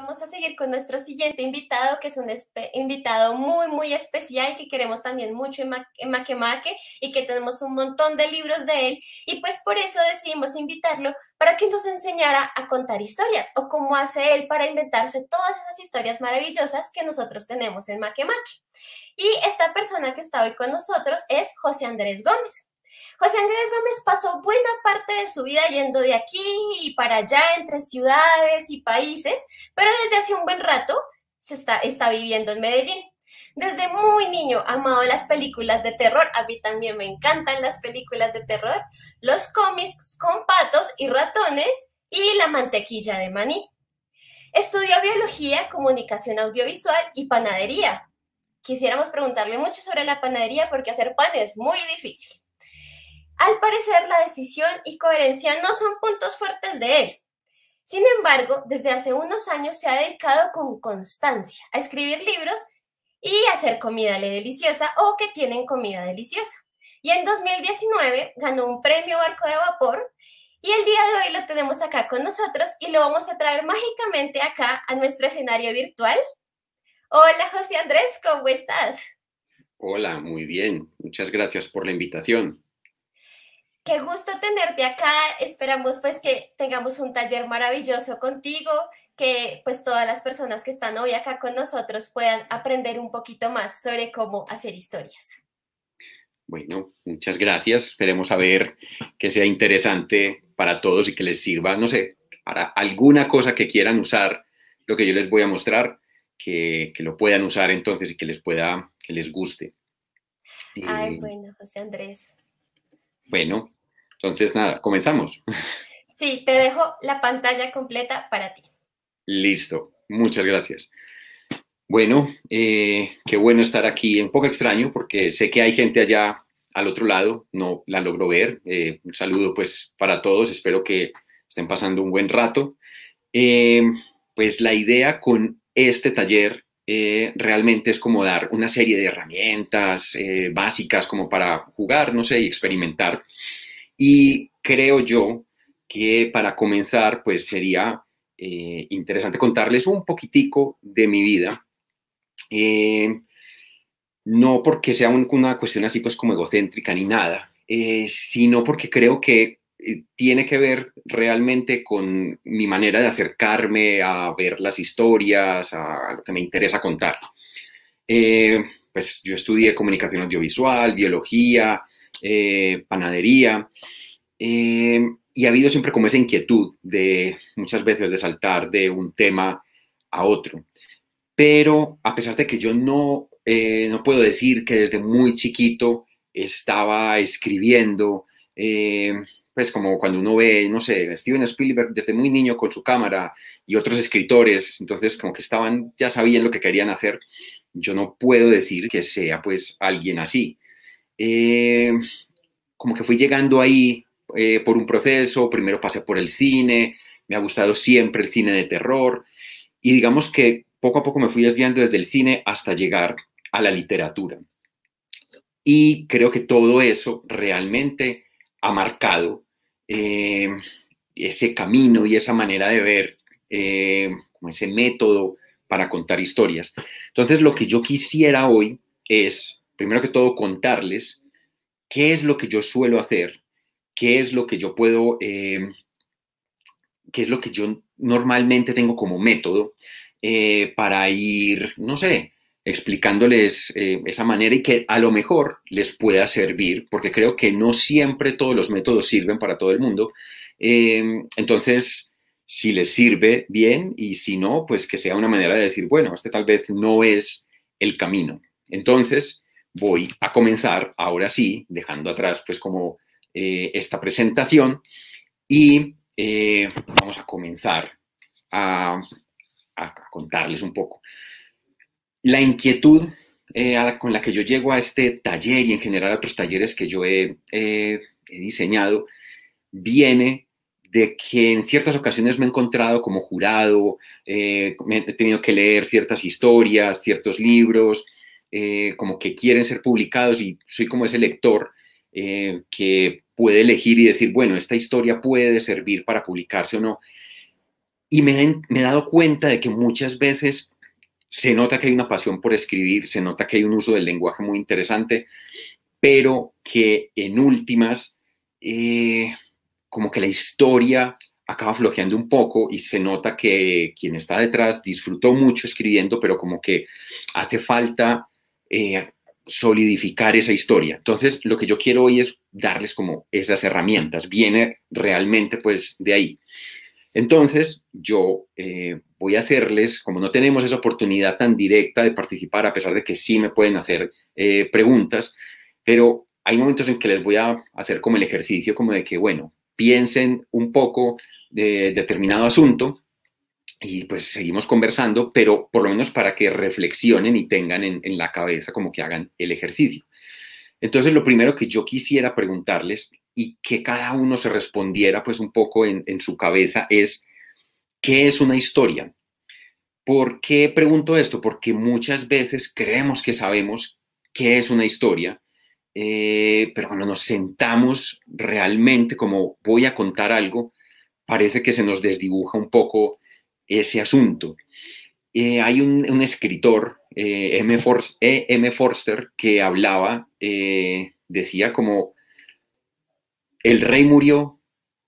vamos a seguir con nuestro siguiente invitado, que es un invitado muy, muy especial, que queremos también mucho en, Ma y que tenemos un montón de libros de él. Y pues por eso decidimos invitarlo para que nos enseñara a contar historias o cómo hace él para inventarse todas esas historias maravillosas que nosotros tenemos en Maquemaque. Y esta persona que está hoy con nosotros es José Andrés Gómez. José Andrés Gómez pasó buena parte de su vida yendo de aquí y para allá entre ciudades y países, pero desde hace un buen rato se está, está viviendo en Medellín. Desde muy niño amado las películas de terror, a mí también me encantan las películas de terror, los cómics con patos y ratones y la mantequilla de maní. Estudió biología, comunicación audiovisual y panadería. Quisiéramos preguntarle mucho sobre la panadería porque hacer pan es muy difícil. Al parecer, la decisión y coherencia no son puntos fuertes de él. Sin embargo, desde hace unos años se ha dedicado con constancia a escribir libros y hacer comida deliciosa o que tienen comida deliciosa. Y en 2019 ganó un premio Barco de Vapor y el día de hoy lo tenemos acá con nosotros y lo vamos a traer mágicamente acá a nuestro escenario virtual. Hola José Andrés, ¿cómo estás? Hola, muy bien. Muchas gracias por la invitación. Qué gusto tenerte acá. Esperamos pues que tengamos un taller maravilloso contigo, que pues todas las personas que están hoy acá con nosotros puedan aprender un poquito más sobre cómo hacer historias. Bueno, muchas gracias. Esperemos a ver que sea interesante para todos y que les sirva, no sé, para alguna cosa que quieran usar, lo que yo les voy a mostrar, que, lo puedan usar entonces y que les pueda, que les guste. Ay, bueno, José Andrés. Bueno, entonces nada, comenzamos. Sí, te dejo la pantalla completa para ti. Listo, muchas gracias. Bueno, eh, qué bueno estar aquí, un poco extraño porque sé que hay gente allá al otro lado, no la logro ver. Eh, un saludo pues para todos, espero que estén pasando un buen rato. Eh, pues la idea con este taller eh, realmente es como dar una serie de herramientas eh, básicas como para jugar, no sé, y experimentar. Y creo yo que para comenzar, pues sería eh, interesante contarles un poquitico de mi vida. no porque sea una cuestión así pues como egocéntrica ni nada, sino porque creo que eh, tiene que ver realmente con mi manera de acercarme a ver las historias, a, lo que me interesa contar. Eh, pues yo estudié comunicación audiovisual, biología, eh, panadería, y ha habido siempre como esa inquietud de muchas veces de saltar de un tema a otro. Pero a pesar de que yo no, no puedo decir que desde muy chiquito estaba escribiendo, es pues, como cuando uno ve, no sé, Steven Spielberg desde muy niño con su cámara y otros escritores, entonces como que estaban, ya sabían lo que querían hacer. Yo no puedo decir que sea pues alguien así. Eh, como que fui llegando ahí eh, por un proceso, primero pasé por el cine, me ha gustado siempre el cine de terror y digamos que poco a poco me fui desviando desde el cine hasta llegar a la literatura. Y creo que todo eso realmente ha marcado eh, ese camino y esa manera de ver, eh, como ese método para contar historias. Entonces, lo que yo quisiera hoy es, primero que todo, contarles qué es lo que yo suelo hacer, qué es lo que yo puedo, eh, qué es lo que yo normalmente tengo como método para ir, no sé, explicándoles eh, esa manera y que a lo mejor les pueda servir, porque creo que no siempre todos los métodos sirven para todo el mundo. Em, entonces, si les sirve bien y si no, pues que sea una manera de decir, bueno, este tal vez no es el camino. Entonces, voy a comenzar ahora sí, dejando atrás pues como eh, esta presentación y eh, vamos a comenzar a contarles un poco la inquietud eh, con la que yo llego a este taller y en general a otros talleres que yo he, eh, diseñado viene de que en ciertas ocasiones me he encontrado como jurado, eh, he tenido que leer ciertas historias, ciertos libros, como que quieren ser publicados y soy como ese lector que puede elegir y decir, bueno, esta historia puede servir para publicarse o no. Y me he dado cuenta de que muchas veces se nota que hay una pasión por escribir, se nota que hay un uso del lenguaje muy interesante, pero que en últimas, eh, como que la historia acaba flojeando un poco y se nota que quien está detrás disfrutó mucho escribiendo, pero como que hace falta eh, solidificar esa historia. Entonces, lo que yo quiero hoy es darles como esas herramientas. Viene realmente pues de ahí. Entonces, yo eh, voy a hacerles, como no tenemos esa oportunidad tan directa de participar, a pesar de que sí me pueden hacer eh, preguntas, pero hay momentos en que les voy a hacer como el ejercicio, como de que, bueno, piensen un poco de determinado asunto y pues seguimos conversando, pero por lo menos para que reflexionen y tengan en, en la cabeza como que hagan el ejercicio. Entonces, lo primero que yo quisiera preguntarles y que cada uno se respondiera pues un poco en, su cabeza es, ¿qué es una historia? ¿Por qué pregunto esto? Porque muchas veces creemos que sabemos qué es una historia, eh, pero cuando nos sentamos realmente como voy a contar algo, parece que se nos desdibuja un poco ese asunto. Eh, hay un, escritor, eh, M. E. M. Forster, que hablaba, decía como el rey murió,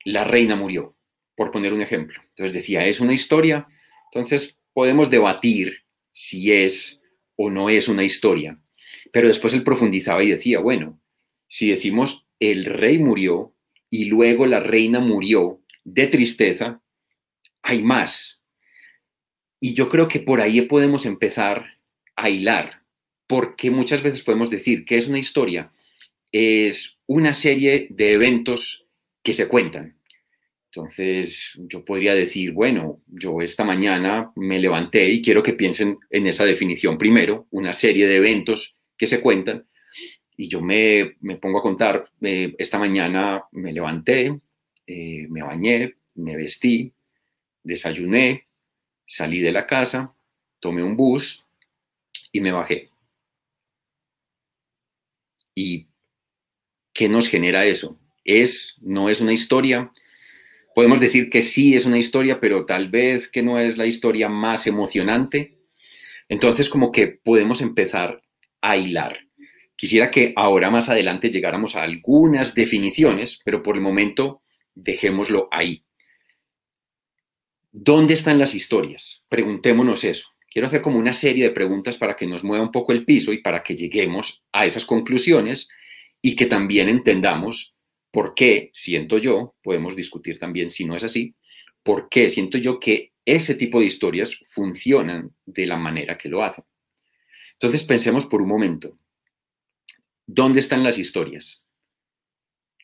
la reina murió, por poner un ejemplo. Entonces decía, es una historia, entonces podemos debatir si es o no es una historia. Pero después él profundizaba y decía, bueno, si decimos el rey murió y luego la reina murió de tristeza, hay más. Y yo creo que por ahí podemos empezar a hilar, porque muchas veces podemos decir que es una historia, es una serie de eventos que se cuentan. Entonces, yo podría decir, bueno, yo esta mañana me levanté y quiero que piensen en esa definición primero, una serie de eventos que se cuentan. Y yo me, pongo a contar, eh, esta mañana me levanté, eh, me bañé, me vestí, desayuné, salí de la casa, tomé un bus y me bajé. Y ¿qué nos genera eso? ¿Es, no es una historia? Podemos decir que sí es una historia, pero tal vez que no es la historia más emocionante. Entonces, como que podemos empezar a hilar. Quisiera que ahora más adelante llegáramos a algunas definiciones, pero por el momento dejémoslo ahí. ¿Dónde están las historias? Preguntémonos eso. Quiero hacer como una serie de preguntas para que nos mueva un poco el piso y para que lleguemos a esas conclusiones y que también entendamos por qué siento yo, podemos discutir también si no es así, por qué siento yo que ese tipo de historias funcionan de la manera que lo hacen. Entonces pensemos por un momento, ¿dónde están las historias?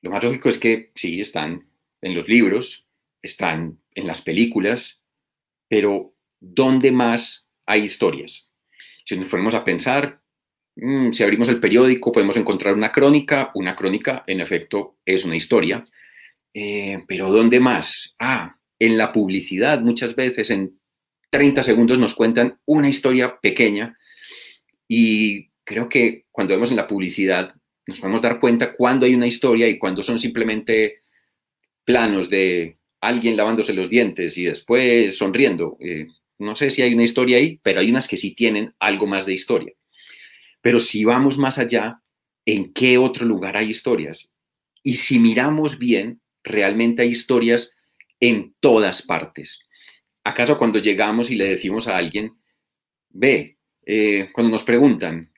Lo más lógico es que sí, están en los libros, están en las películas, pero ¿dónde más hay historias? Si nos fuéramos a pensar, Mm, si abrimos el periódico, podemos encontrar una crónica. Una crónica, en efecto, es una historia. Eh, pero ¿dónde más? Ah, en la publicidad muchas veces, en 30 segundos nos cuentan una historia pequeña y creo que cuando vemos en la publicidad nos podemos dar cuenta cuando hay una historia y cuando son simplemente planos de alguien lavándose los dientes y después sonriendo. Eh, no sé si hay una historia ahí, pero hay unas que sí tienen algo más de historia. Pero si vamos más allá, ¿en qué otro lugar hay historias? Y si miramos bien, realmente hay historias en todas partes. ¿Acaso cuando llegamos y le decimos a alguien, ve, eh, cuando nos preguntan,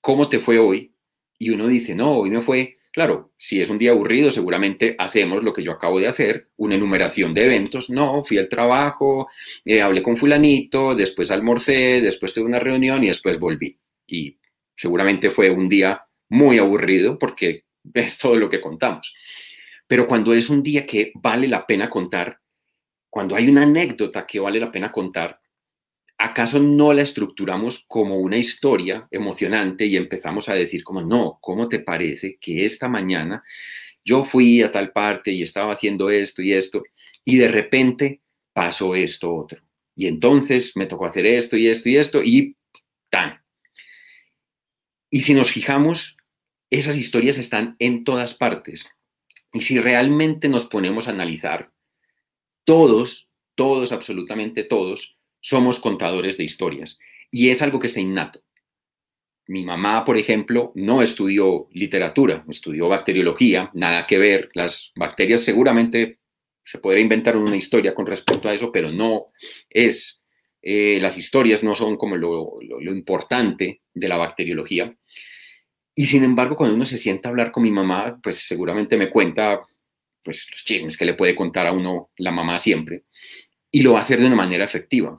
¿cómo te fue hoy? Y uno dice, no, hoy no fue. Claro, si es un día aburrido, seguramente hacemos lo que yo acabo de hacer, una enumeración de eventos. No, fui al trabajo, eh, hablé con fulanito, después almorcé, después tuve una reunión y después volví. Y Seguramente fue un día muy aburrido porque es todo lo que contamos. Pero cuando es un día que vale la pena contar, cuando hay una anécdota que vale la pena contar, ¿acaso no la estructuramos como una historia emocionante y empezamos a decir como, no, ¿cómo te parece que esta mañana yo fui a tal parte y estaba haciendo esto y esto y de repente pasó esto otro? Y entonces me tocó hacer esto y esto y esto y tan. Y si nos fijamos, esas historias están en todas partes. Y si realmente nos ponemos a analizar, todos, todos, absolutamente todos, somos contadores de historias. Y es algo que está innato. Mi mamá, por ejemplo, no estudió literatura, estudió bacteriología, nada que ver. Las bacterias seguramente se podría inventar una historia con respecto a eso, pero no es, eh, las historias no son como lo importante de la bacteriología. Y sin embargo, cuando uno se sienta a hablar con mi mamá, pues seguramente me cuenta pues, los chismes que le puede contar a uno la mamá siempre, y lo va a hacer de una manera efectiva.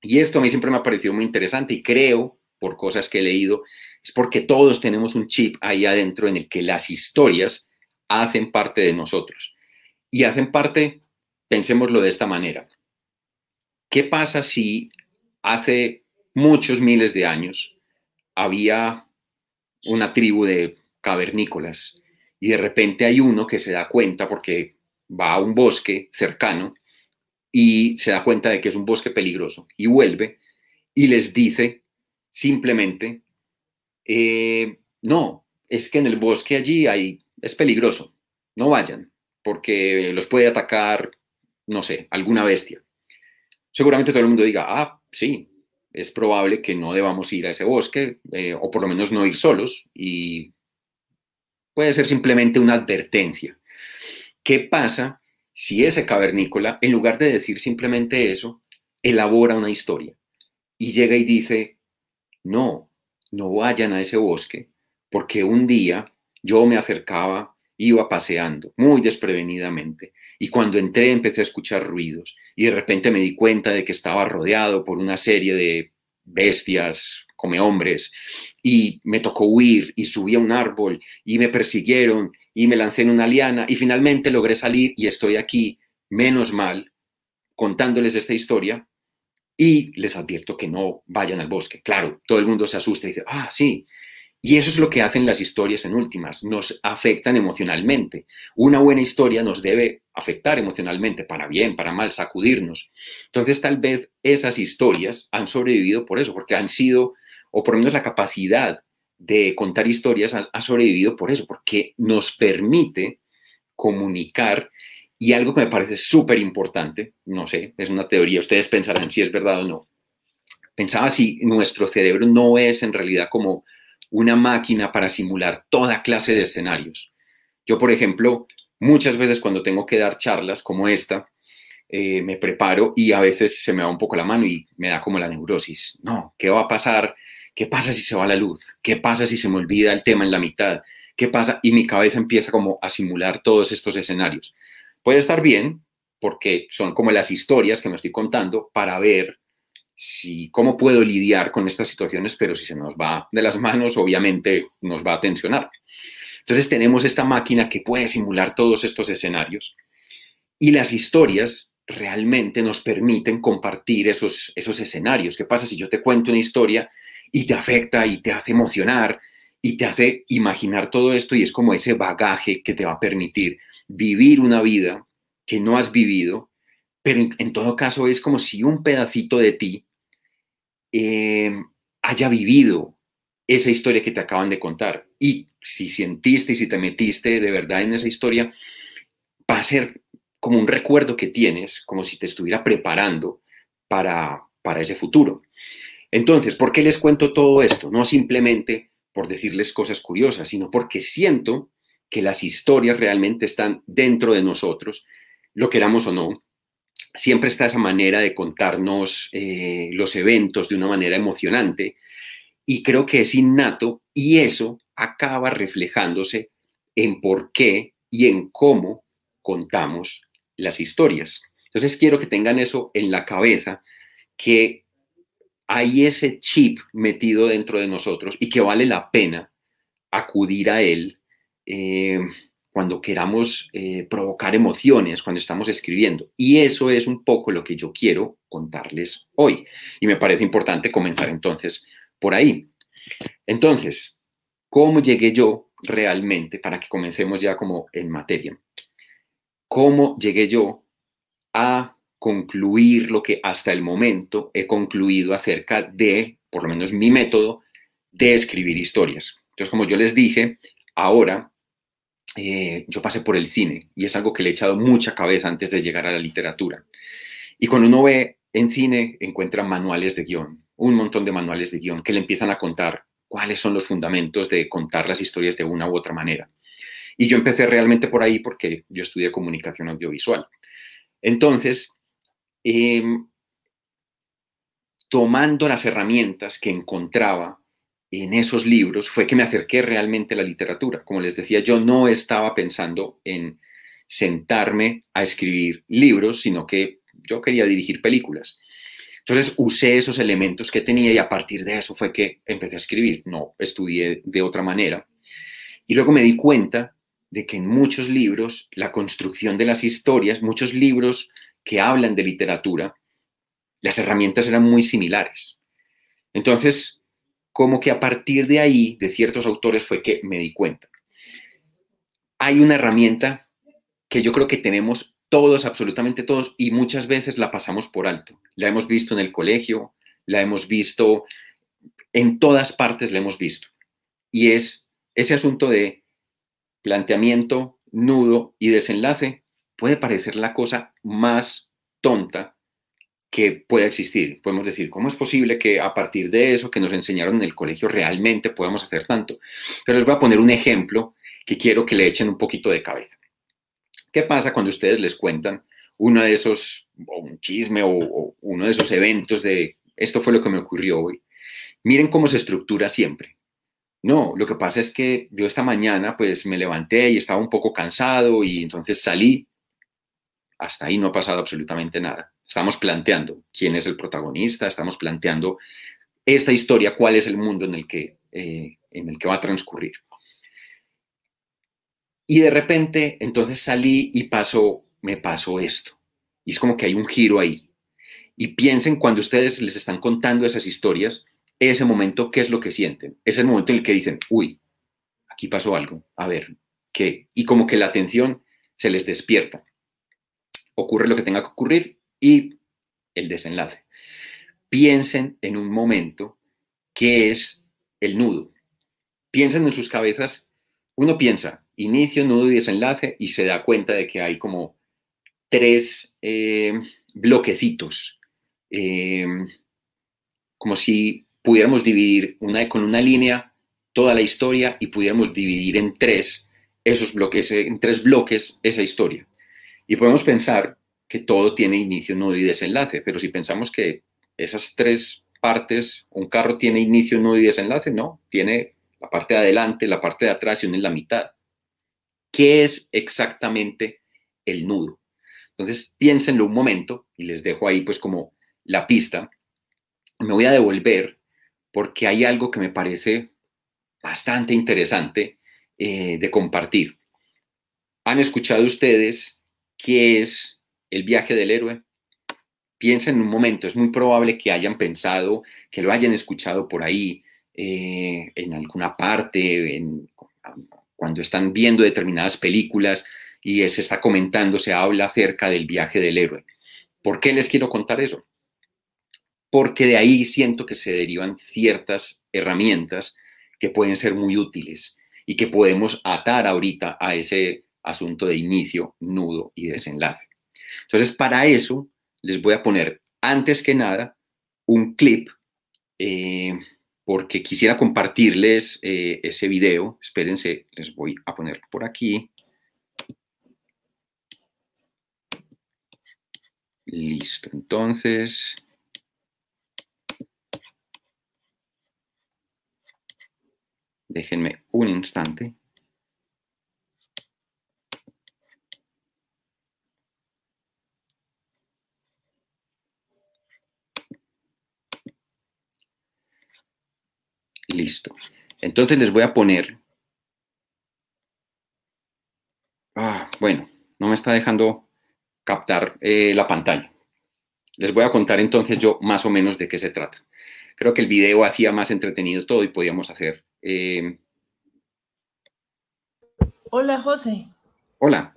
Y esto a mí siempre me ha parecido muy interesante y creo, por cosas que he leído, es porque todos tenemos un chip ahí adentro en el que las historias hacen parte de nosotros. Y hacen parte, pensemoslo de esta manera. ¿Qué pasa si hace muchos miles de años había una tribu de cavernícolas y de repente hay uno que se da cuenta porque va a un bosque cercano y se da cuenta de que es un bosque peligroso y vuelve y les dice simplemente, eh, no, es que en el bosque allí hay, es peligroso, no vayan, porque los puede atacar, no sé, alguna bestia. Seguramente todo el mundo diga, ah, sí, es probable que no debamos ir a ese bosque, eh, o por lo menos no ir solos, y puede ser simplemente una advertencia. ¿Qué pasa si ese cavernícola, en lugar de decir simplemente eso, elabora una historia y llega y dice, no, no vayan a ese bosque, porque un día yo me acercaba Iba paseando muy desprevenidamente y cuando entré empecé a escuchar ruidos y de repente me di cuenta de que estaba rodeado por una serie de bestias, come hombres, y me tocó huir y subí a un árbol y me persiguieron y me lancé en una liana y finalmente logré salir y estoy aquí, menos mal, contándoles esta historia y les advierto que no vayan al bosque. Claro, todo el mundo se asusta y dice, ah, sí, y eso es lo que hacen las historias en últimas, nos afectan emocionalmente. Una buena historia nos debe afectar emocionalmente, para bien, para mal, sacudirnos. Entonces tal vez esas historias han sobrevivido por eso, porque han sido, o por lo menos la capacidad de contar historias ha, sobrevivido por eso, porque nos permite comunicar y algo que me parece súper importante, no sé, es una teoría, ustedes pensarán si es verdad o no. Pensaba si nuestro cerebro no es en realidad como una máquina para simular toda clase de escenarios. Yo, por ejemplo, muchas veces cuando tengo que dar charlas como esta, eh, me preparo y a veces se me va un poco la mano y me da como la neurosis. No, ¿qué va a pasar? ¿Qué pasa si se va la luz? ¿Qué pasa si se me olvida el tema en la mitad? ¿Qué pasa? Y mi cabeza empieza como a simular todos estos escenarios. Puede estar bien, porque son como las historias que me estoy contando para ver si, cómo puedo lidiar con estas situaciones, pero si se nos va de las manos, obviamente nos va a tensionar. Entonces tenemos esta máquina que puede simular todos estos escenarios y las historias realmente nos permiten compartir esos, esos escenarios. ¿Qué pasa si yo te cuento una historia y te afecta y te hace emocionar y te hace imaginar todo esto y es como ese bagaje que te va a permitir vivir una vida que no has vivido pero en, todo caso es como si un pedacito de ti eh, haya vivido esa historia que te acaban de contar. Y si sentiste y si te metiste de verdad en esa historia, va a ser como un recuerdo que tienes, como si te estuviera preparando para, para ese futuro. Entonces, ¿por qué les cuento todo esto? No simplemente por decirles cosas curiosas, sino porque siento que las historias realmente están dentro de nosotros, lo queramos o no, siempre está esa manera de contarnos eh, los eventos de una manera emocionante y creo que es innato y eso acaba reflejándose en por qué y en cómo contamos las historias. Entonces quiero que tengan eso en la cabeza, que hay ese chip metido dentro de nosotros y que vale la pena acudir a él. Eh, cuando queramos eh, provocar emociones, cuando estamos escribiendo. Y eso es un poco lo que yo quiero contarles hoy. Y me parece importante comenzar entonces por ahí. Entonces, ¿cómo llegué yo realmente, para que comencemos ya como en materia, cómo llegué yo a concluir lo que hasta el momento he concluido acerca de, por lo menos mi método, de escribir historias? Entonces, como yo les dije, ahora eh, yo pasé por el cine y es algo que le he echado mucha cabeza antes de llegar a la literatura. Y cuando uno ve en cine, encuentra manuales de guión, un montón de manuales de guión que le empiezan a contar cuáles son los fundamentos de contar las historias de una u otra manera. Y yo empecé realmente por ahí porque yo estudié comunicación audiovisual. Entonces, em, tomando las herramientas que encontraba en esos libros fue que me acerqué realmente a la literatura. Como les decía, yo no estaba pensando en sentarme a escribir libros, sino que yo quería dirigir películas. Entonces usé esos elementos que tenía y a partir de eso fue que empecé a escribir. No estudié de otra manera. Y luego me di cuenta de que en muchos libros la construcción de las historias, muchos libros que hablan de literatura, las herramientas eran muy similares. Entonces como que a partir de ahí, de ciertos autores, fue que me di cuenta. Hay una herramienta que yo creo que tenemos todos, absolutamente todos, y muchas veces la pasamos por alto. La hemos visto en el colegio, la hemos visto en todas partes, la hemos visto. Y es ese asunto de planteamiento, nudo y desenlace puede parecer la cosa más tonta que pueda existir. Podemos decir, ¿cómo es posible que a partir de eso que nos enseñaron en el colegio realmente podamos hacer tanto? Pero les voy a poner un ejemplo que quiero que le echen un poquito de cabeza. ¿Qué pasa cuando ustedes les cuentan uno de esos, o un chisme, o, o uno de esos eventos de esto fue lo que me ocurrió hoy? Miren cómo se estructura siempre. No, lo que pasa es que yo esta mañana pues me levanté y estaba un poco cansado y entonces salí hasta ahí no ha pasado absolutamente nada. Estamos planteando quién es el protagonista, estamos planteando esta historia, cuál es el mundo en el que, eh, en el que va a transcurrir. Y de repente, entonces salí y pasó, me pasó esto. Y es como que hay un giro ahí. Y piensen cuando ustedes les están contando esas historias, ese momento, ¿qué es lo que sienten? Es el momento en el que dicen, uy, aquí pasó algo, a ver, ¿qué? Y como que la atención se les despierta ocurre lo que tenga que ocurrir y el desenlace. Piensen en un momento que es el nudo. Piensen en sus cabezas, uno piensa inicio, nudo y desenlace y se da cuenta de que hay como tres eh, bloquecitos, eh, como si pudiéramos dividir una, con una línea toda la historia y pudiéramos dividir en tres esos bloques, en tres bloques esa historia. Y podemos pensar que todo tiene inicio, nudo y desenlace, pero si pensamos que esas tres partes, un carro tiene inicio, nudo y desenlace, no, tiene la parte de adelante, la parte de atrás y una en la mitad. ¿Qué es exactamente el nudo? Entonces piénsenlo un momento y les dejo ahí pues como la pista. Me voy a devolver porque hay algo que me parece bastante interesante eh, de compartir. Han escuchado ustedes qué es el viaje del héroe? Piensen en un momento, es muy probable que hayan pensado, que lo hayan escuchado por ahí, eh, en alguna parte, cuando están viendo determinadas películas y se está comentando, se habla acerca del viaje del héroe. ¿Por qué les quiero contar eso? Porque de ahí siento que se derivan ciertas herramientas que pueden ser muy útiles y que podemos atar ahorita a ese asunto de inicio, nudo y desenlace. Entonces, para eso les voy a poner, antes que nada, un clip, eh, porque quisiera compartirles eh, ese video. Espérense, les voy a poner por aquí. Listo, entonces... Déjenme un instante. Listo. Entonces les voy a poner... Ah, bueno, no me está dejando captar eh, la pantalla. Les voy a contar entonces yo más o menos de qué se trata. Creo que el video hacía más entretenido todo y podíamos hacer... Em, Hola, José. Hola.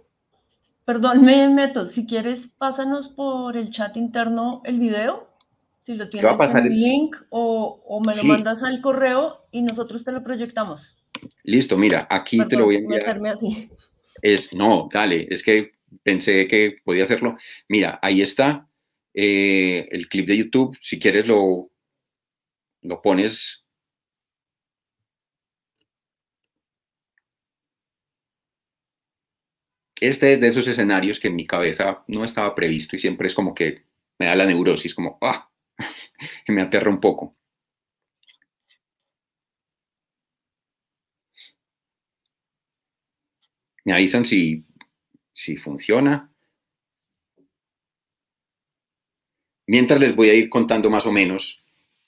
Perdón, me meto. Si quieres, pásanos por el chat interno el video si lo tienes va a pasar? el link o, me lo mandas al correo y nosotros te lo proyectamos. Listo, mira, aquí te lo voy a enviar. no, dale, es que pensé que podía hacerlo. Mira, ahí está eh, el clip de YouTube. Si quieres lo, lo pones. Este es de esos escenarios que en mi cabeza no estaba previsto y siempre es como que me da la neurosis, como, ah, me aterra un poco. Me avisan si, si funciona. Mientras les voy a ir contando más o menos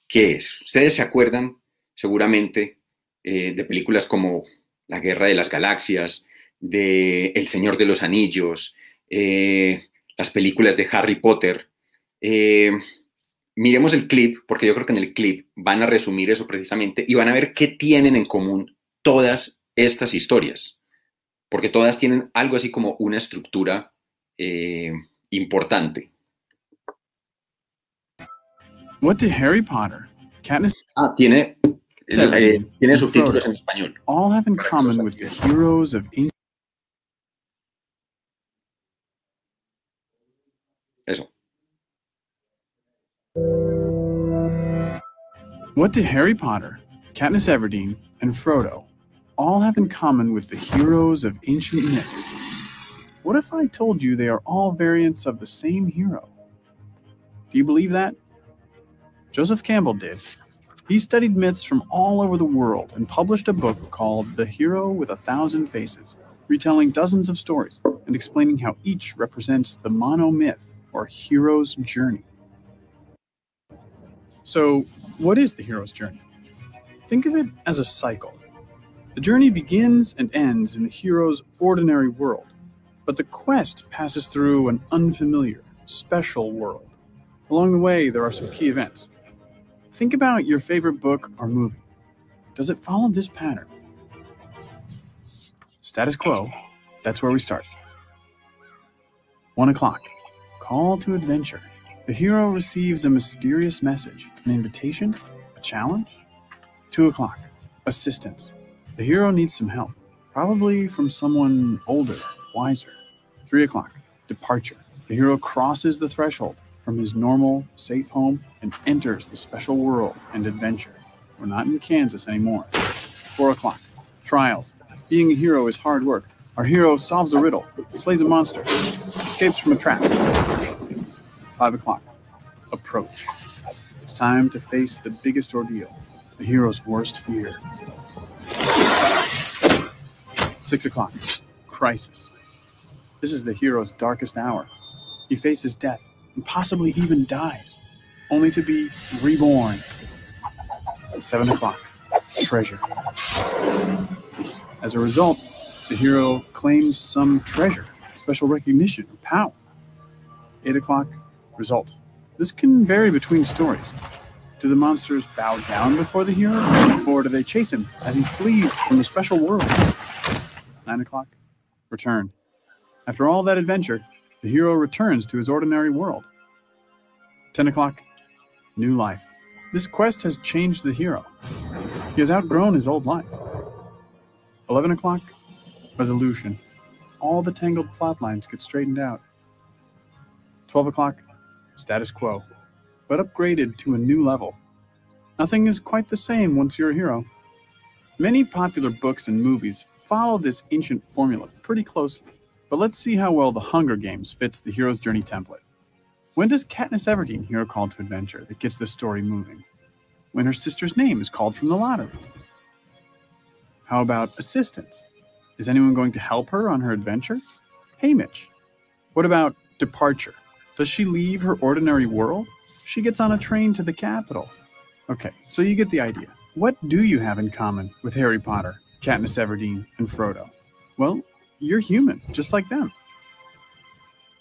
qué es. Ustedes se acuerdan seguramente eh, de películas como La Guerra de las Galaxias, de El Señor de los Anillos, eh, las películas de Harry Potter. Eh, miremos el clip, porque yo creo que en el clip van a resumir eso precisamente y van a ver qué tienen en común todas estas historias, porque todas tienen algo así como una estructura eh, importante. What Harry Potter, Katniss... Ah, tiene, eh, tiene subtítulos en español. All have in common with heroes of What do Harry Potter, Katniss Everdeen, and Frodo all have in common with the heroes of ancient myths? What if I told you they are all variants of the same hero? Do you believe that? Joseph Campbell did. He studied myths from all over the world and published a book called The Hero with a Thousand Faces, retelling dozens of stories and explaining how each represents the monomyth or hero's journey. So, what is the hero's journey? Think of it as a cycle. The journey begins and ends in the hero's ordinary world, but the quest passes through an unfamiliar, special world. Along the way, there are some key events. Think about your favorite book or movie. Does it follow this pattern? Status quo, that's where we start. One o'clock, call to adventure. The hero receives a mysterious message, an invitation, a challenge. Two o'clock, assistance. The hero needs some help, probably from someone older, wiser. Three o'clock, departure. The hero crosses the threshold from his normal, safe home and enters the special world and adventure. We're not in Kansas anymore. Four o'clock, trials. Being a hero is hard work. Our hero solves a riddle, slays a monster, escapes from a trap. Five o'clock. Approach. It's time to face the biggest ordeal, the hero's worst fear. Six o'clock. Crisis. This is the hero's darkest hour. He faces death and possibly even dies, only to be reborn. Seven o'clock. Treasure. As a result, the hero claims some treasure, special recognition, or power. Eight o'clock, Result This can vary between stories. Do the monsters bow down before the hero, or do they chase him as he flees from the special world? 9 o'clock. Return. After all that adventure, the hero returns to his ordinary world. 10 o'clock. New life. This quest has changed the hero. He has outgrown his old life. 11 o'clock. Resolution. All the tangled plot lines get straightened out. 12 o'clock status quo, but upgraded to a new level. Nothing is quite the same once you're a hero. Many popular books and movies follow this ancient formula pretty closely, but let's see how well The Hunger Games fits the hero's journey template. When does Katniss Everdeen hear a call to adventure that gets the story moving? When her sister's name is called from the lottery? How about assistance? Is anyone going to help her on her adventure? Hey, Mitch. What about departure? Does she leave her ordinary world? She gets on a train to the capital. Okay, so you get the idea. What do you have in common with Harry Potter, Katniss Everdeen, and Frodo? Well, you're human, just like them.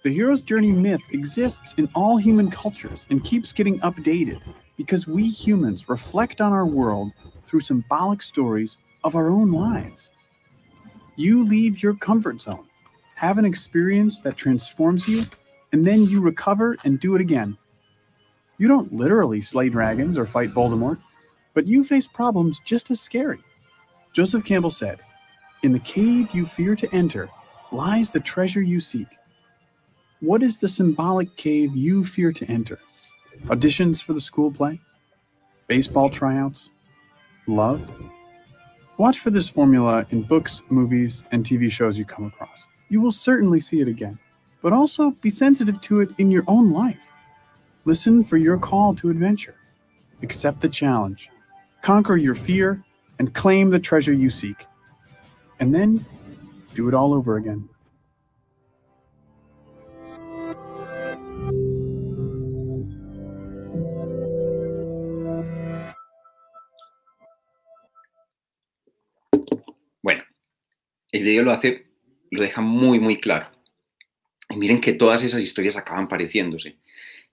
The hero's journey myth exists in all human cultures and keeps getting updated because we humans reflect on our world through symbolic stories of our own lives. You leave your comfort zone, have an experience that transforms you, and then you recover and do it again. You don't literally slay dragons or fight Voldemort, but you face problems just as scary. Joseph Campbell said, In the cave you fear to enter lies the treasure you seek. What is the symbolic cave you fear to enter? Auditions for the school play? Baseball tryouts? Love? Watch for this formula in books, movies, and TV shows you come across. You will certainly see it again but also be sensitive to it in your own life. Listen for your call to adventure, accept the challenge, conquer your fear, and claim the treasure you seek. And then do it all over again. Bueno, el video lo hace, lo deja muy, muy claro. Y miren que todas esas historias acaban pareciéndose.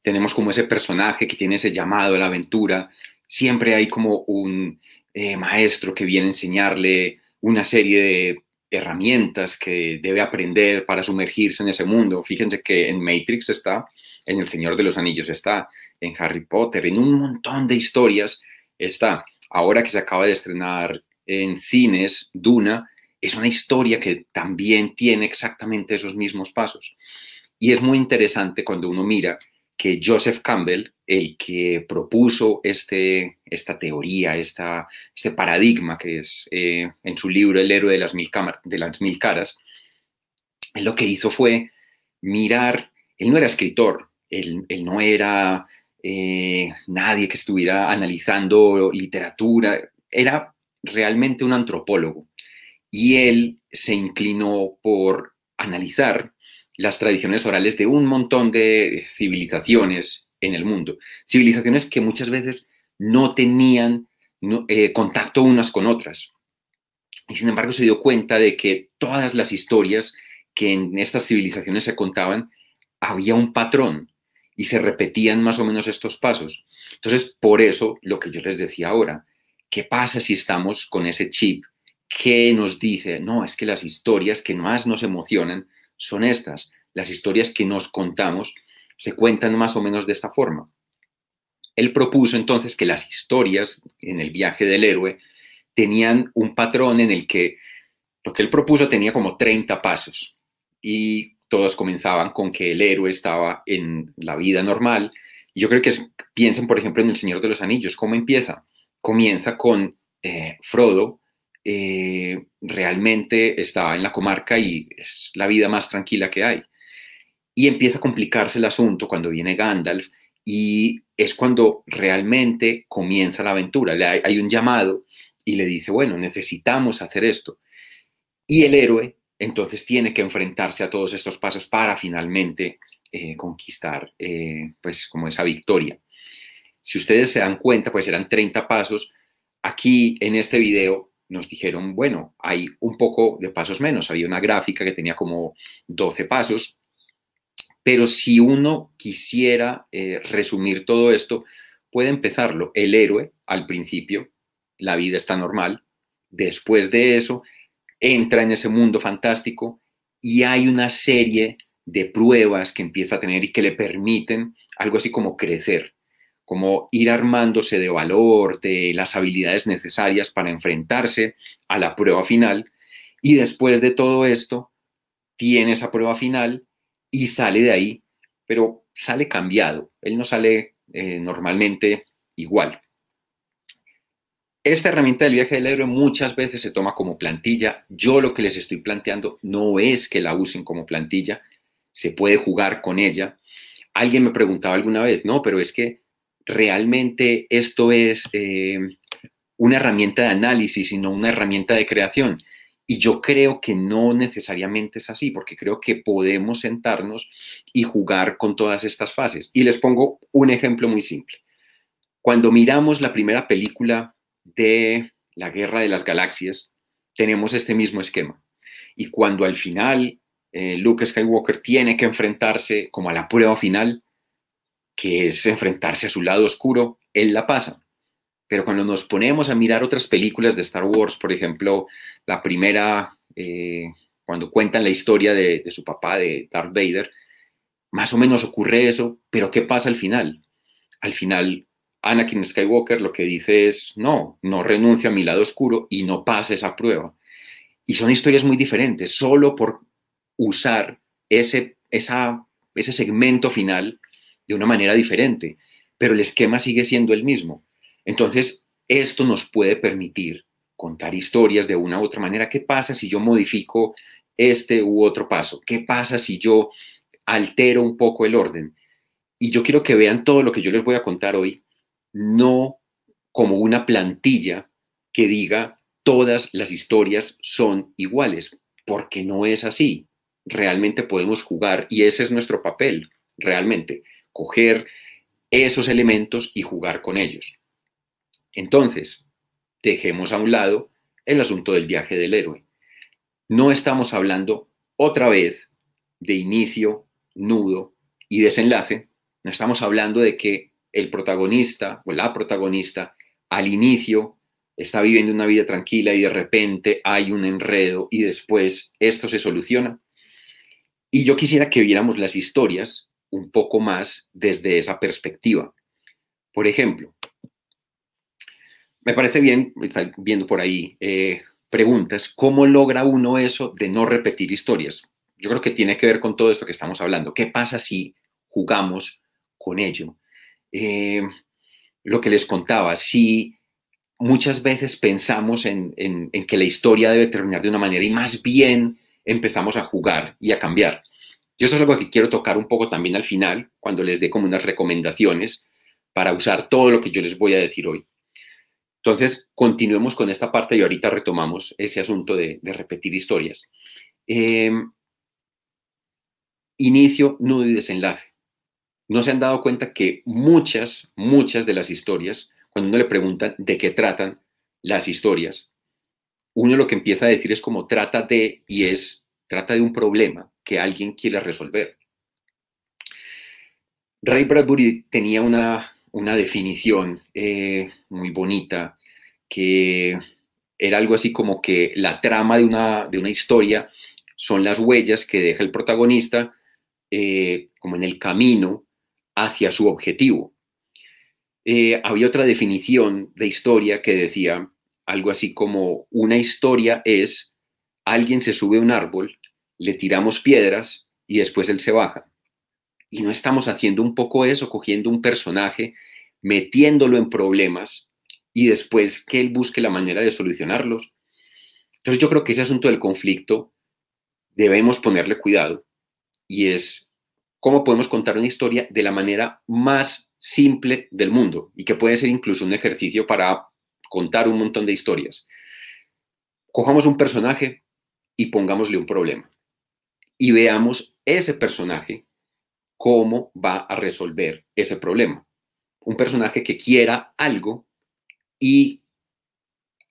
Tenemos como ese personaje que tiene ese llamado a la aventura. Siempre hay como un eh, maestro que viene a enseñarle una serie de herramientas que debe aprender para sumergirse en ese mundo. Fíjense que en Matrix está, en El Señor de los Anillos está, en Harry Potter, en un montón de historias está. Ahora que se acaba de estrenar en cines Duna, es una historia que también tiene exactamente esos mismos pasos. Y es muy interesante cuando uno mira que Joseph Campbell, el que propuso este, esta teoría, esta, este paradigma que es eh, en su libro El héroe de las, mil caras, lo que hizo fue mirar, él no era escritor, él, no era eh, nadie que estuviera analizando literatura, era realmente un antropólogo y él se inclinó por analizar las tradiciones orales de un montón de civilizaciones en el mundo. Civilizaciones que muchas veces no tenían eh, contacto unas con otras. Y sin embargo se dio cuenta de que todas las historias que en estas civilizaciones se contaban, había un patrón y se repetían más o menos estos pasos. Entonces, por eso lo que yo les decía ahora, ¿qué pasa si estamos con ese chip ¿Qué nos dice, no, es que las historias que más nos emocionan son estas. Las historias que nos contamos se cuentan más o menos de esta forma. Él propuso entonces que las historias en el viaje del héroe tenían un patrón en el que lo que él propuso tenía como 30 pasos y todos comenzaban con que el héroe estaba en la vida normal. yo creo que piensen, por ejemplo, en El Señor de los Anillos, ¿cómo empieza? Comienza con eh, Frodo eh, realmente está en la comarca y es la vida más tranquila que hay. Y empieza a complicarse el asunto cuando viene Gandalf y es cuando realmente comienza la aventura. Hay, un llamado y le dice, bueno, necesitamos hacer esto. Y el héroe entonces tiene que enfrentarse a todos estos pasos para finalmente eh, conquistar eh, pues como esa victoria. Si ustedes se dan cuenta, pues eran 30 pasos. Aquí en este video nos dijeron, bueno, hay un poco de pasos menos. Había una gráfica que tenía como 12 pasos, pero si uno quisiera eh, resumir todo esto, puede empezarlo. El héroe, al principio, la vida está normal. Después de eso, entra en ese mundo fantástico y hay una serie de pruebas que empieza a tener y que le permiten algo así como crecer como ir armándose de valor, de las habilidades necesarias para enfrentarse a la prueba final. Y después de todo esto, tiene esa prueba final y sale de ahí, pero sale cambiado. Él no sale eh, normalmente igual. Esta herramienta del viaje del héroe muchas veces se toma como plantilla. Yo lo que les estoy planteando no es que la usen como plantilla, se puede jugar con ella. Alguien me preguntaba alguna vez, no, pero es que realmente esto es eh, una herramienta de análisis, y no una herramienta de creación. Y yo creo que no necesariamente es así, porque creo que podemos sentarnos y jugar con todas estas fases. Y les pongo un ejemplo muy simple. Cuando miramos la primera película de la Guerra de las Galaxias, tenemos este mismo esquema. Y cuando al final eh, Luke Skywalker tiene que enfrentarse como a la prueba final, que es enfrentarse a su lado oscuro, él la pasa. Pero cuando nos ponemos a mirar otras películas de Star Wars, por ejemplo, la primera, eh, cuando cuentan la historia de, su papá, de Darth Vader, más o menos ocurre eso, pero ¿qué pasa al final? Al final, Anakin Skywalker lo que dice es, no, no renuncio a mi lado oscuro y no pasa esa prueba. Y son historias muy diferentes, solo por usar ese, ese segmento final de una manera diferente, pero el esquema sigue siendo el mismo. Entonces, esto nos puede permitir contar historias de una u otra manera. ¿Qué pasa si yo modifico este u otro paso? ¿Qué pasa si yo altero un poco el orden? Y yo quiero que vean todo lo que yo les voy a contar hoy, no como una plantilla que diga todas las historias son iguales, porque no es así. Realmente podemos jugar y ese es nuestro papel, realmente coger esos elementos y jugar con ellos. Entonces, dejemos a un lado el asunto del viaje del héroe. No estamos hablando otra vez de inicio, nudo y desenlace. No estamos hablando de que el protagonista o la protagonista al inicio está viviendo una vida tranquila y de repente hay un enredo y después esto se soluciona. Y yo quisiera que viéramos las historias un poco más desde esa perspectiva. Por ejemplo, me parece bien, está viendo por ahí eh, preguntas, ¿cómo logra uno eso de no repetir historias? Yo creo que tiene que ver con todo esto que estamos hablando. ¿Qué pasa si jugamos con ello? Eh, lo que les contaba, si muchas veces pensamos en que la historia debe terminar de una manera y más bien empezamos a jugar y a cambiar. Y eso es algo que quiero tocar un poco también al final, cuando les dé como unas recomendaciones para usar todo lo que yo les voy a decir hoy. Entonces, continuemos con esta parte y ahorita retomamos ese asunto de, repetir historias. Em, inicio, nudo y desenlace. No se han dado cuenta que muchas, muchas de las historias, cuando uno le pregunta de qué tratan las historias, uno lo que empieza a decir es como trata de y es, trata de un problema, que alguien quiere resolver. Ray Bradbury tenía una, definición eh, muy bonita que era algo así como que la trama de una, historia son las huellas que deja el protagonista eh, como en el camino hacia su objetivo. Eh, había otra definición de historia que decía algo así como una historia es alguien se sube a un árbol le tiramos piedras y después él se baja. Y no estamos haciendo un poco eso, cogiendo un personaje, metiéndolo en problemas y después que él busque la manera de solucionarlos. Entonces yo creo que ese asunto del conflicto debemos ponerle cuidado y es cómo podemos contar una historia de la manera más simple del mundo y que puede ser incluso un ejercicio para contar un montón de historias. Cojamos un personaje y pongámosle un problema y veamos ese personaje cómo va a resolver ese problema. Un personaje que quiera algo y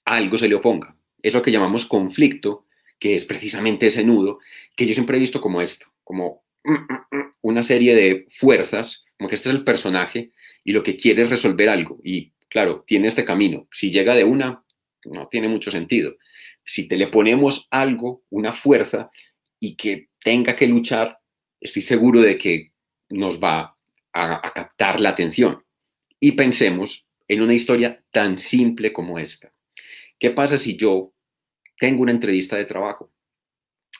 algo se le oponga. Es lo que llamamos conflicto, que es precisamente ese nudo que yo siempre he visto como esto, como mm, mm, mm, una serie de fuerzas, como que este es el personaje y lo que quiere es resolver algo. Y claro, tiene este camino. Si llega de una, no tiene mucho sentido. Si te le ponemos algo, una fuerza, y que tenga que luchar, estoy seguro de que nos va a, captar la atención. Y pensemos en una historia tan simple como esta. ¿Qué pasa si yo tengo una entrevista de trabajo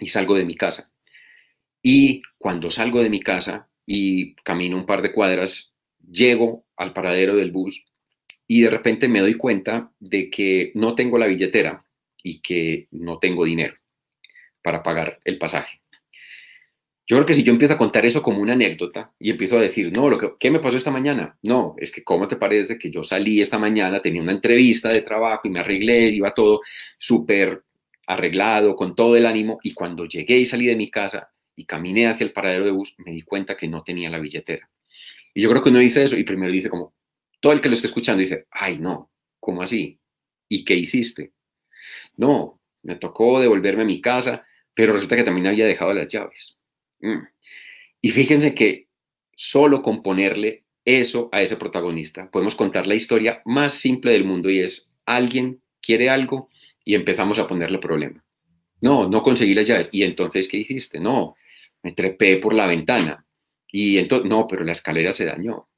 y salgo de mi casa? Y cuando salgo de mi casa y camino un par de cuadras, llego al paradero del bus y de repente me doy cuenta de que no tengo la billetera y que no tengo dinero para pagar el pasaje. Yo creo que si yo empiezo a contar eso como una anécdota y empiezo a decir, no, lo que, ¿qué me pasó esta mañana? No, es que cómo te parece que yo salí esta mañana, tenía una entrevista de trabajo y me arreglé, iba todo súper arreglado, con todo el ánimo, y cuando llegué y salí de mi casa y caminé hacia el paradero de bus, me di cuenta que no tenía la billetera. Y yo creo que uno dice eso y primero dice como, todo el que lo está escuchando dice, ay no, ¿cómo así? ¿Y qué hiciste? No, me tocó devolverme a mi casa, pero resulta que también había dejado las llaves. Mm. Y fíjense que solo con ponerle eso a ese protagonista, podemos contar la historia más simple del mundo y es alguien quiere algo y empezamos a ponerle problema. No, no conseguí las llaves. ¿Y entonces qué hiciste? No, me trepé por la ventana. Y entonces, no, pero la escalera se dañó.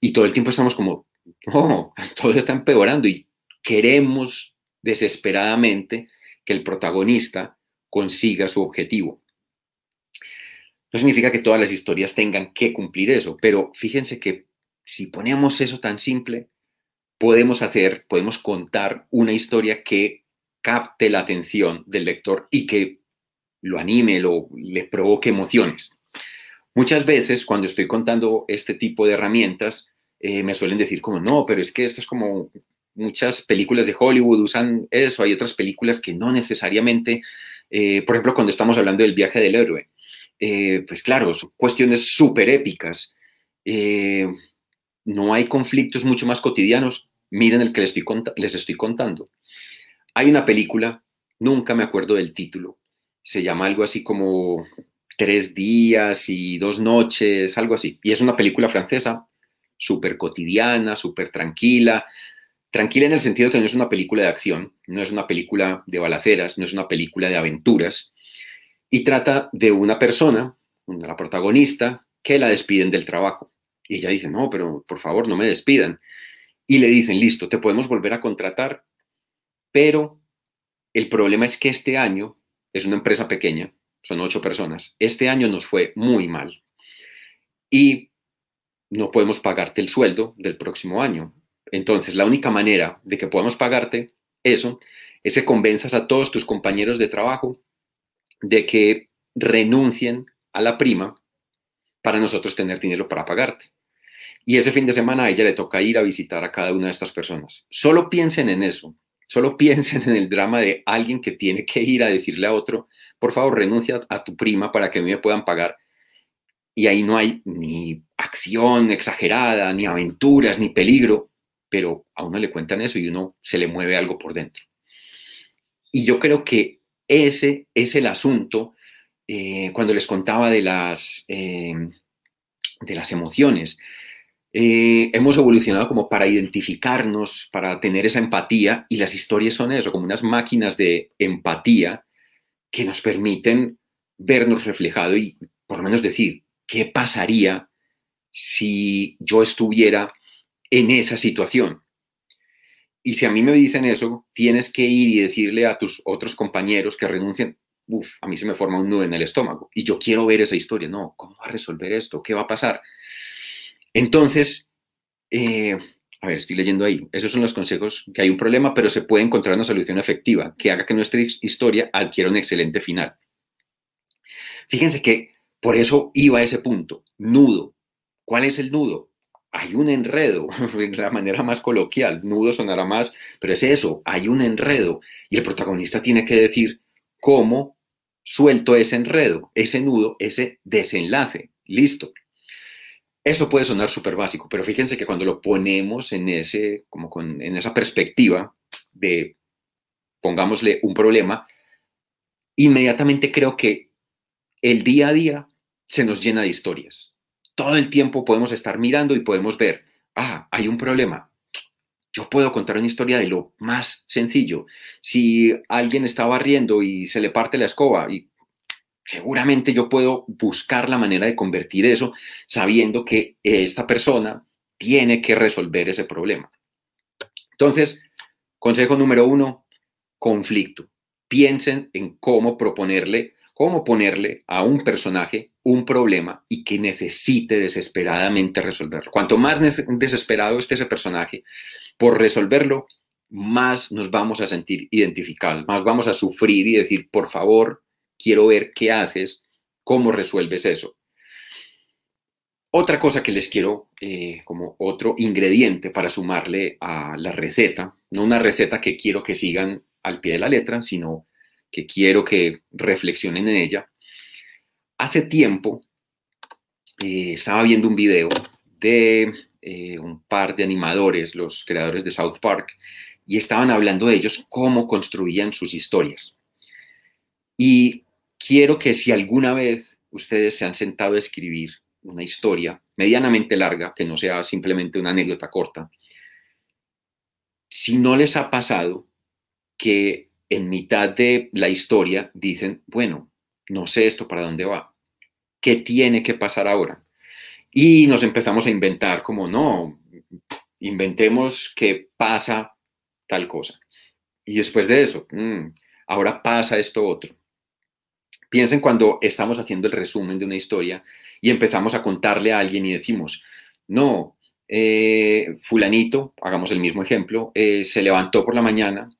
Y todo el tiempo estamos como, no, todo está empeorando y queremos desesperadamente que el protagonista consiga su objetivo. No significa que todas las historias tengan que cumplir eso, pero fíjense que si ponemos eso tan simple, podemos hacer, podemos contar una historia que capte la atención del lector y que lo anime, lo, le provoque emociones. Muchas veces cuando estoy contando este tipo de herramientas, eh, me suelen decir como, no, pero es que esto es como muchas películas de Hollywood usan eso, hay otras películas que no necesariamente, eh, por ejemplo, cuando estamos hablando del viaje del héroe, eh, pues claro, son cuestiones súper épicas. Eh, no hay conflictos mucho más cotidianos. Miren el que les estoy, les estoy contando. Hay una película, nunca me acuerdo del título, se llama algo así como Tres días y dos noches, algo así. Y es una película francesa, súper cotidiana, súper tranquila. Tranquila en el sentido que no es una película de acción, no es una película de balaceras, no es una película de aventuras, y trata de una persona, la protagonista, que la despiden del trabajo. Y ella dice, no, pero por favor no me despidan. Y le dicen, listo, te podemos volver a contratar, pero el problema es que este año es una empresa pequeña, son ocho personas, este año nos fue muy mal. Y no podemos pagarte el sueldo del próximo año. Entonces, la única manera de que podamos pagarte eso es que convenzas a todos tus compañeros de trabajo de que renuncien a la prima para nosotros tener dinero para pagarte. Y ese fin de semana a ella le toca ir a visitar a cada una de estas personas. Solo piensen en eso, solo piensen en el drama de alguien que tiene que ir a decirle a otro, por favor, renuncia a tu prima para que a mí me puedan pagar. Y ahí no hay ni acción exagerada, ni aventuras, ni peligro, pero a uno le cuentan eso y uno se le mueve algo por dentro. Y yo creo que ese es el asunto eh, cuando les contaba de las, eh, de las emociones. Eh, hemos evolucionado como para identificarnos, para tener esa empatía, y las historias son eso, como unas máquinas de empatía que nos permiten vernos reflejado y por lo menos decir, ¿qué pasaría si yo estuviera en esa situación? Y si a mí me dicen eso, tienes que ir y decirle a tus otros compañeros que renuncien. Uf, a mí se me forma un nudo en el estómago y yo quiero ver esa historia. No, ¿cómo va a resolver esto? ¿Qué va a pasar? Entonces, eh, a ver, estoy leyendo ahí. Esos son los consejos que hay un problema, pero se puede encontrar una solución efectiva que haga que nuestra historia adquiera un excelente final. Fíjense que por eso iba a ese punto. Nudo. ¿Cuál es el nudo? hay un enredo, en la manera más coloquial, nudo sonará más, pero es eso, hay un enredo. Y el protagonista tiene que decir cómo suelto ese enredo, ese nudo, ese desenlace. Listo. Esto puede sonar súper básico, pero fíjense que cuando lo ponemos en, ese, como con, en esa perspectiva de, pongámosle, un problema, inmediatamente creo que el día a día se nos llena de historias todo el tiempo podemos estar mirando y podemos ver, ah, hay un problema. Yo puedo contar una historia de lo más sencillo. Si alguien está barriendo y se le parte la escoba, y seguramente yo puedo buscar la manera de convertir eso sabiendo que esta persona tiene que resolver ese problema. Entonces, consejo número uno, conflicto. Piensen en cómo proponerle, cómo ponerle a un personaje un problema y que necesite desesperadamente resolverlo. Cuanto más desesperado esté ese personaje por resolverlo, más nos vamos a sentir identificados, más vamos a sufrir y decir, por favor, quiero ver qué haces, cómo resuelves eso. Otra cosa que les quiero, eh, como otro ingrediente para sumarle a la receta, no una receta que quiero que sigan al pie de la letra, sino que quiero que reflexionen en ella, Hace tiempo eh, estaba viendo un video de eh, un par de animadores, los creadores de South Park, y estaban hablando de ellos cómo construían sus historias. Y quiero que si alguna vez ustedes se han sentado a escribir una historia medianamente larga, que no sea simplemente una anécdota corta, si no les ha pasado que en mitad de la historia dicen, bueno, no sé esto para dónde va, ¿qué tiene que pasar ahora? Y nos empezamos a inventar como, no, inventemos que pasa tal cosa. Y después de eso, mm, ahora pasa esto otro. Piensen cuando estamos haciendo el resumen de una historia y empezamos a contarle a alguien y decimos, no, eh, fulanito, hagamos el mismo ejemplo, eh, se levantó por la mañana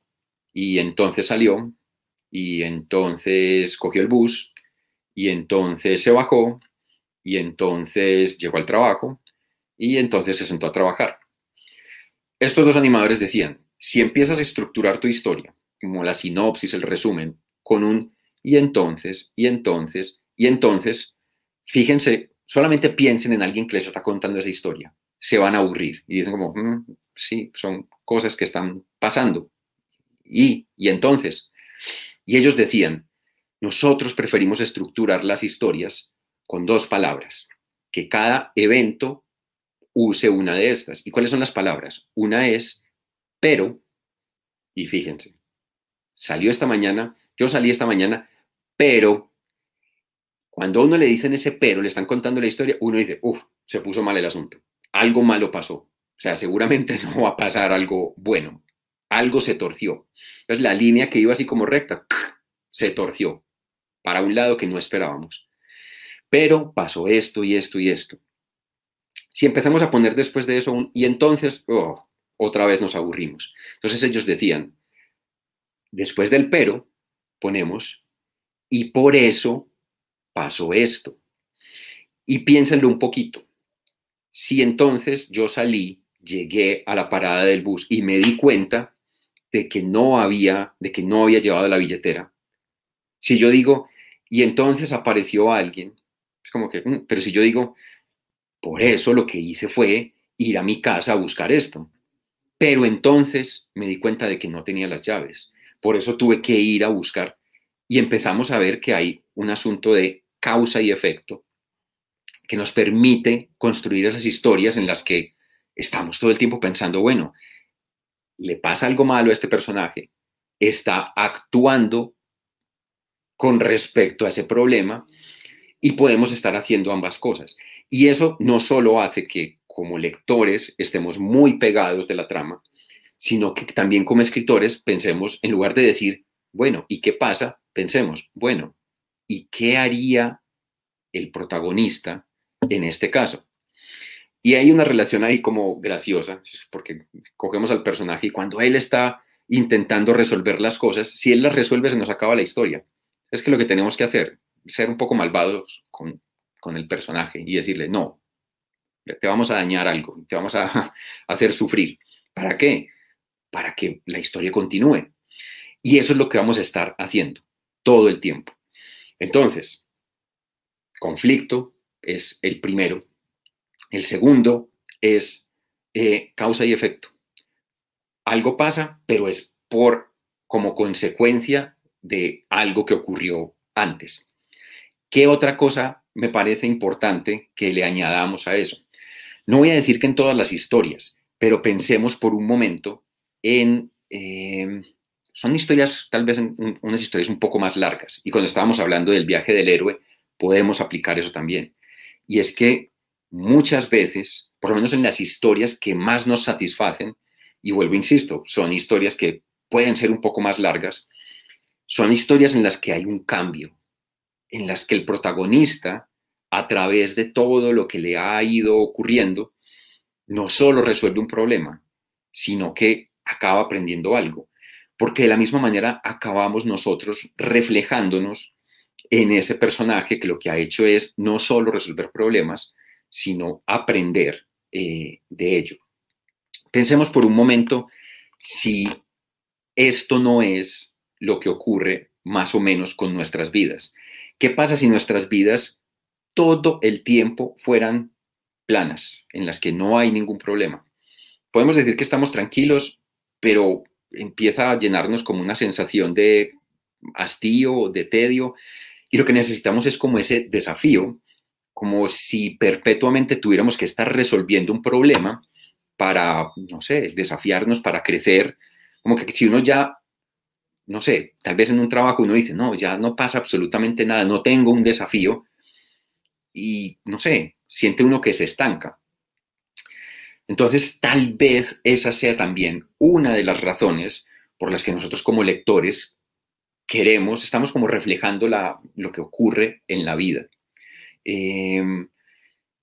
y entonces salió y entonces cogió el bus y entonces se bajó y entonces llegó al trabajo y entonces se sentó a trabajar. Estos dos animadores decían, si empiezas a estructurar tu historia, como la sinopsis, el resumen, con un y entonces, y entonces, y entonces, fíjense, solamente piensen en alguien que les está contando esa historia, se van a aburrir y dicen como, mm, sí, son cosas que están pasando. Y, y entonces, y ellos decían, nosotros preferimos estructurar las historias con dos palabras, que cada evento use una de estas. ¿Y cuáles son las palabras? Una es pero, y fíjense, salió esta mañana, yo salí esta mañana, pero, cuando uno le dicen ese pero, le están contando la historia, uno dice, uff, se puso mal el asunto, algo malo pasó, o sea, seguramente no va a pasar algo bueno, algo se torció. Es la línea que iba así como recta, se torció para un lado que no esperábamos. Pero pasó esto y esto y esto. Si empezamos a poner después de eso y entonces, oh, otra vez nos aburrimos. Entonces ellos decían, después del pero, ponemos, y por eso pasó esto. Y piénsenlo un poquito. Si entonces yo salí, llegué a la parada del bus y me di cuenta de que no había, de que no había llevado la billetera, si yo digo, y entonces apareció alguien, es como que, mm, pero si yo digo, por eso lo que hice fue ir a mi casa a buscar esto. Pero entonces me di cuenta de que no tenía las llaves. Por eso tuve que ir a buscar. Y empezamos a ver que hay un asunto de causa y efecto que nos permite construir esas historias en las que estamos todo el tiempo pensando, bueno, le pasa algo malo a este personaje, está actuando con respecto a ese problema y podemos estar haciendo ambas cosas. Y eso no solo hace que como lectores estemos muy pegados de la trama, sino que también como escritores pensemos, en lugar de decir, bueno, ¿y qué pasa? Pensemos, bueno, ¿y qué haría el protagonista en este caso? Y hay una relación ahí como graciosa, porque cogemos al personaje y cuando él está intentando resolver las cosas, si él las resuelve se nos acaba la historia es que lo que tenemos que hacer, es ser un poco malvados con, el personaje y decirle, no, te vamos a dañar algo, te vamos a, hacer sufrir. ¿Para qué? Para que la historia continúe. Y eso es lo que vamos a estar haciendo todo el tiempo. Entonces, conflicto es el primero. El segundo es eh, causa y efecto. Algo pasa, pero es por como consecuencia de algo que ocurrió antes. ¿Qué otra cosa me parece importante que le añadamos a eso? No voy a decir que en todas las historias, pero pensemos por un momento en... Eh, son historias, tal vez unas historias un poco más largas. Y cuando estábamos hablando del viaje del héroe, podemos aplicar eso también. Y es que muchas veces, por lo menos en las historias que más nos satisfacen, y vuelvo, insisto, son historias que pueden ser un poco más largas, son historias en las que hay un cambio, en las que el protagonista, a través de todo lo que le ha ido ocurriendo, no solo resuelve un problema, sino que acaba aprendiendo algo. Porque de la misma manera acabamos nosotros reflejándonos en ese personaje que lo que ha hecho es no solo resolver problemas, sino aprender eh, de ello. Pensemos por un momento si esto no es lo que ocurre más o menos con nuestras vidas. ¿Qué pasa si nuestras vidas todo el tiempo fueran planas, en las que no hay ningún problema? Podemos decir que estamos tranquilos, pero empieza a llenarnos como una sensación de hastío, de tedio, y lo que necesitamos es como ese desafío, como si perpetuamente tuviéramos que estar resolviendo un problema para, no sé, desafiarnos, para crecer, como que si uno ya no sé, tal vez en un trabajo uno dice, no, ya no pasa absolutamente nada, no tengo un desafío y, no sé, siente uno que se estanca. Entonces, tal vez esa sea también una de las razones por las que nosotros como lectores queremos, estamos como reflejando la, lo que ocurre en la vida. Em,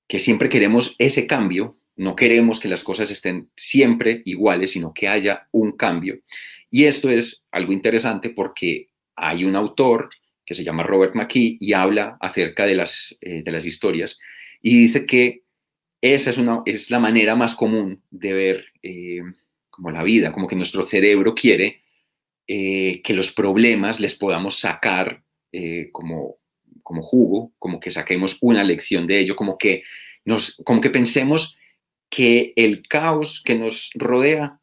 que siempre queremos ese cambio, no queremos que las cosas estén siempre iguales, sino que haya un cambio. Y esto es algo interesante porque hay un autor que se llama Robert McKee y habla acerca de las, eh, historias y dice que esa es, una, es la manera más común de ver eh, como la vida, como que nuestro cerebro quiere eh, que los problemas les podamos sacar como, como jugo, como que saquemos una lección de ello, como que, nos, como que pensemos que el caos que nos rodea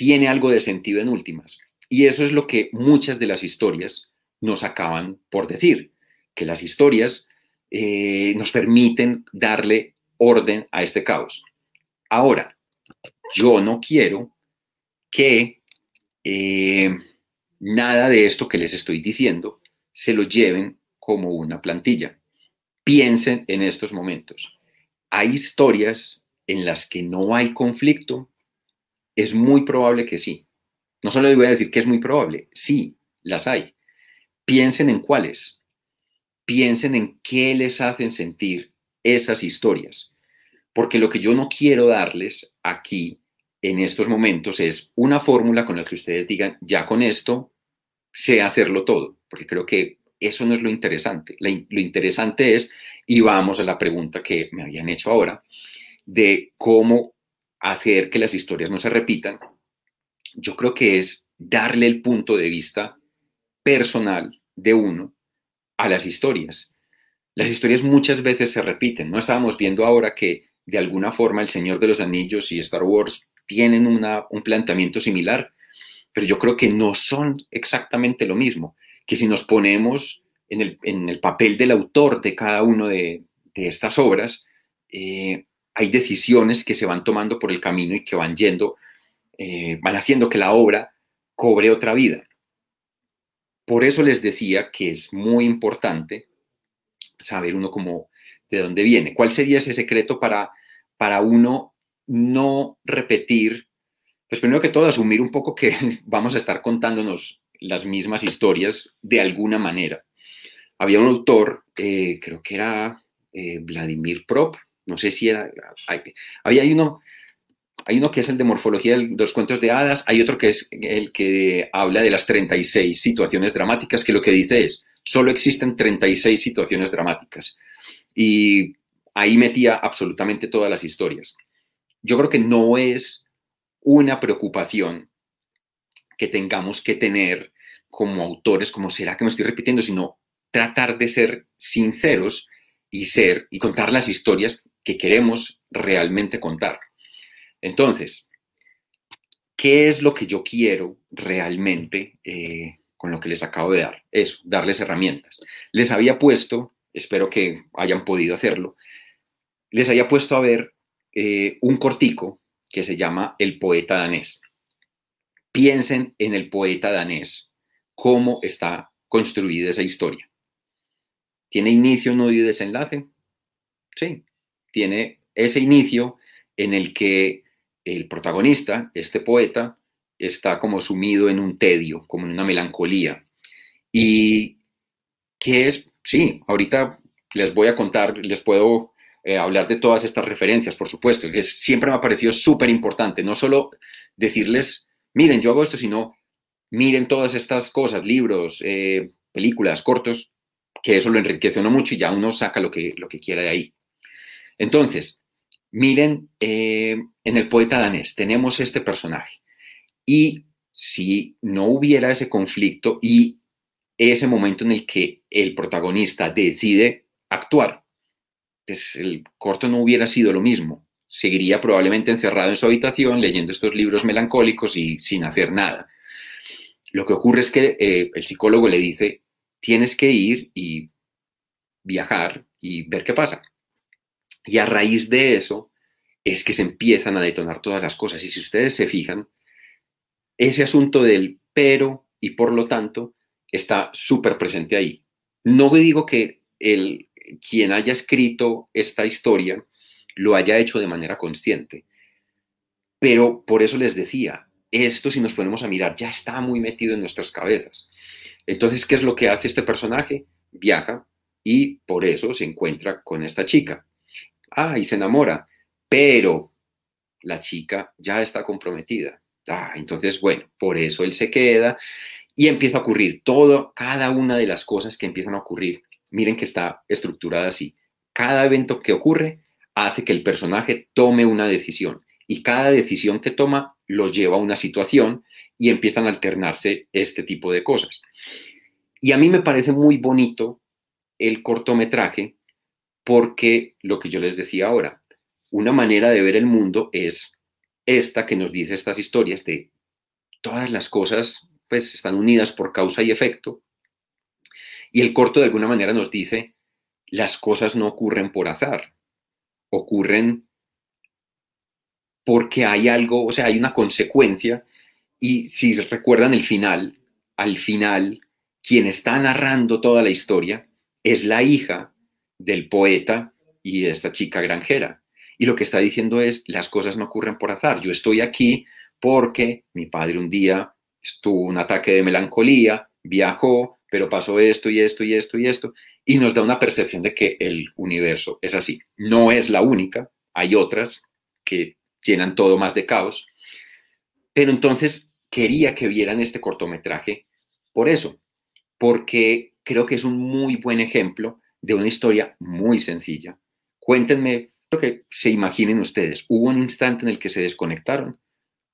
tiene algo de sentido en últimas. Y eso es lo que muchas de las historias nos acaban por decir, que las historias eh, nos permiten darle orden a este caos. Ahora, yo no quiero que eh, nada de esto que les estoy diciendo se lo lleven como una plantilla. Piensen en estos momentos. Hay historias en las que no hay conflicto, es muy probable que sí. No solo les voy a decir que es muy probable, sí, las hay. Piensen en cuáles. Piensen en qué les hacen sentir esas historias. Porque lo que yo no quiero darles aquí en estos momentos es una fórmula con la que ustedes digan, ya con esto sé hacerlo todo, porque creo que eso no es lo interesante. Lo interesante es, y vamos a la pregunta que me habían hecho ahora, de cómo hacer que las historias no se repitan, yo creo que es darle el punto de vista personal de uno a las historias. Las historias muchas veces se repiten, ¿no? Estábamos viendo ahora que de alguna forma El Señor de los Anillos y Star Wars tienen un planteamiento similar, pero yo creo que no son exactamente lo mismo, que si nos ponemos en el, papel del autor de cada uno de, estas obras, eh, hay decisiones que se van tomando por el camino y que van yendo, eh, van haciendo que la obra cobre otra vida. Por eso les decía que es muy importante saber uno cómo, de dónde viene. ¿Cuál sería ese secreto para, para uno no repetir? Pues primero que todo, asumir un poco que vamos a estar contándonos las mismas historias de alguna manera. Había un autor, eh, creo que era eh, Vladimir Prop, no sé si era. Hay, uno. Hay uno que es el de morfología de los cuentos de hadas, hay otro que es el que habla de las 36 situaciones dramáticas, que lo que dice es, solo existen 36 situaciones dramáticas. Y ahí metía absolutamente todas las historias. Yo creo que no es una preocupación que tengamos que tener como autores, como será que me estoy repitiendo, sino tratar de ser sinceros y ser y contar las historias que queremos realmente contar. Entonces, ¿qué es lo que yo quiero realmente eh, con lo que les acabo de dar? Eso, darles herramientas. Les había puesto, espero que hayan podido hacerlo, les había puesto a ver eh, un cortico que se llama El poeta danés. Piensen en el poeta danés, cómo está construida esa historia. ¿Tiene inicio, nudo y desenlace? Sí tiene ese inicio en el que el protagonista, este poeta, está como sumido en un tedio, como en una melancolía. Y que es, sí, ahorita les voy a contar, les puedo eh, hablar de todas estas referencias, por supuesto, que siempre me ha parecido súper importante, no solo decirles, miren, yo hago esto, sino miren todas estas cosas, libros, eh, películas, cortos, que eso lo enriquece uno mucho y ya uno saca lo que, lo que quiera de ahí. Entonces, miren, eh, en el poeta danés tenemos este personaje y si no hubiera ese conflicto y ese momento en el que el protagonista decide actuar, pues el corto no hubiera sido lo mismo. Seguiría probablemente encerrado en su habitación leyendo estos libros melancólicos y sin hacer nada. Lo que ocurre es que eh, el psicólogo le dice, tienes que ir y viajar y ver qué pasa. Y a raíz de eso es que se empiezan a detonar todas las cosas. Y si ustedes se fijan, ese asunto del pero y por lo tanto está súper presente ahí. No digo que el, quien haya escrito esta historia lo haya hecho de manera consciente, pero por eso les decía, esto si nos ponemos a mirar ya está muy metido en nuestras cabezas. Entonces, ¿qué es lo que hace este personaje? Viaja y por eso se encuentra con esta chica. Ah, y se enamora, pero la chica ya está comprometida. Ah, entonces, bueno, por eso él se queda y empieza a ocurrir todo, cada una de las cosas que empiezan a ocurrir. Miren que está estructurada así. Cada evento que ocurre hace que el personaje tome una decisión y cada decisión que toma lo lleva a una situación y empiezan a alternarse este tipo de cosas. Y a mí me parece muy bonito el cortometraje porque lo que yo les decía ahora, una manera de ver el mundo es esta que nos dice estas historias de todas las cosas pues están unidas por causa y efecto. Y el corto de alguna manera nos dice, las cosas no ocurren por azar, ocurren porque hay algo, o sea, hay una consecuencia. Y si recuerdan el final, al final, quien está narrando toda la historia es la hija del poeta y de esta chica granjera. Y lo que está diciendo es, las cosas no ocurren por azar. Yo estoy aquí porque mi padre un día tuvo un ataque de melancolía, viajó, pero pasó esto y esto y esto y esto, y nos da una percepción de que el universo es así. No es la única, hay otras que llenan todo más de caos, pero entonces quería que vieran este cortometraje por eso, porque creo que es un muy buen ejemplo de una historia muy sencilla. Cuéntenme lo que se imaginen ustedes. Hubo un instante en el que se desconectaron.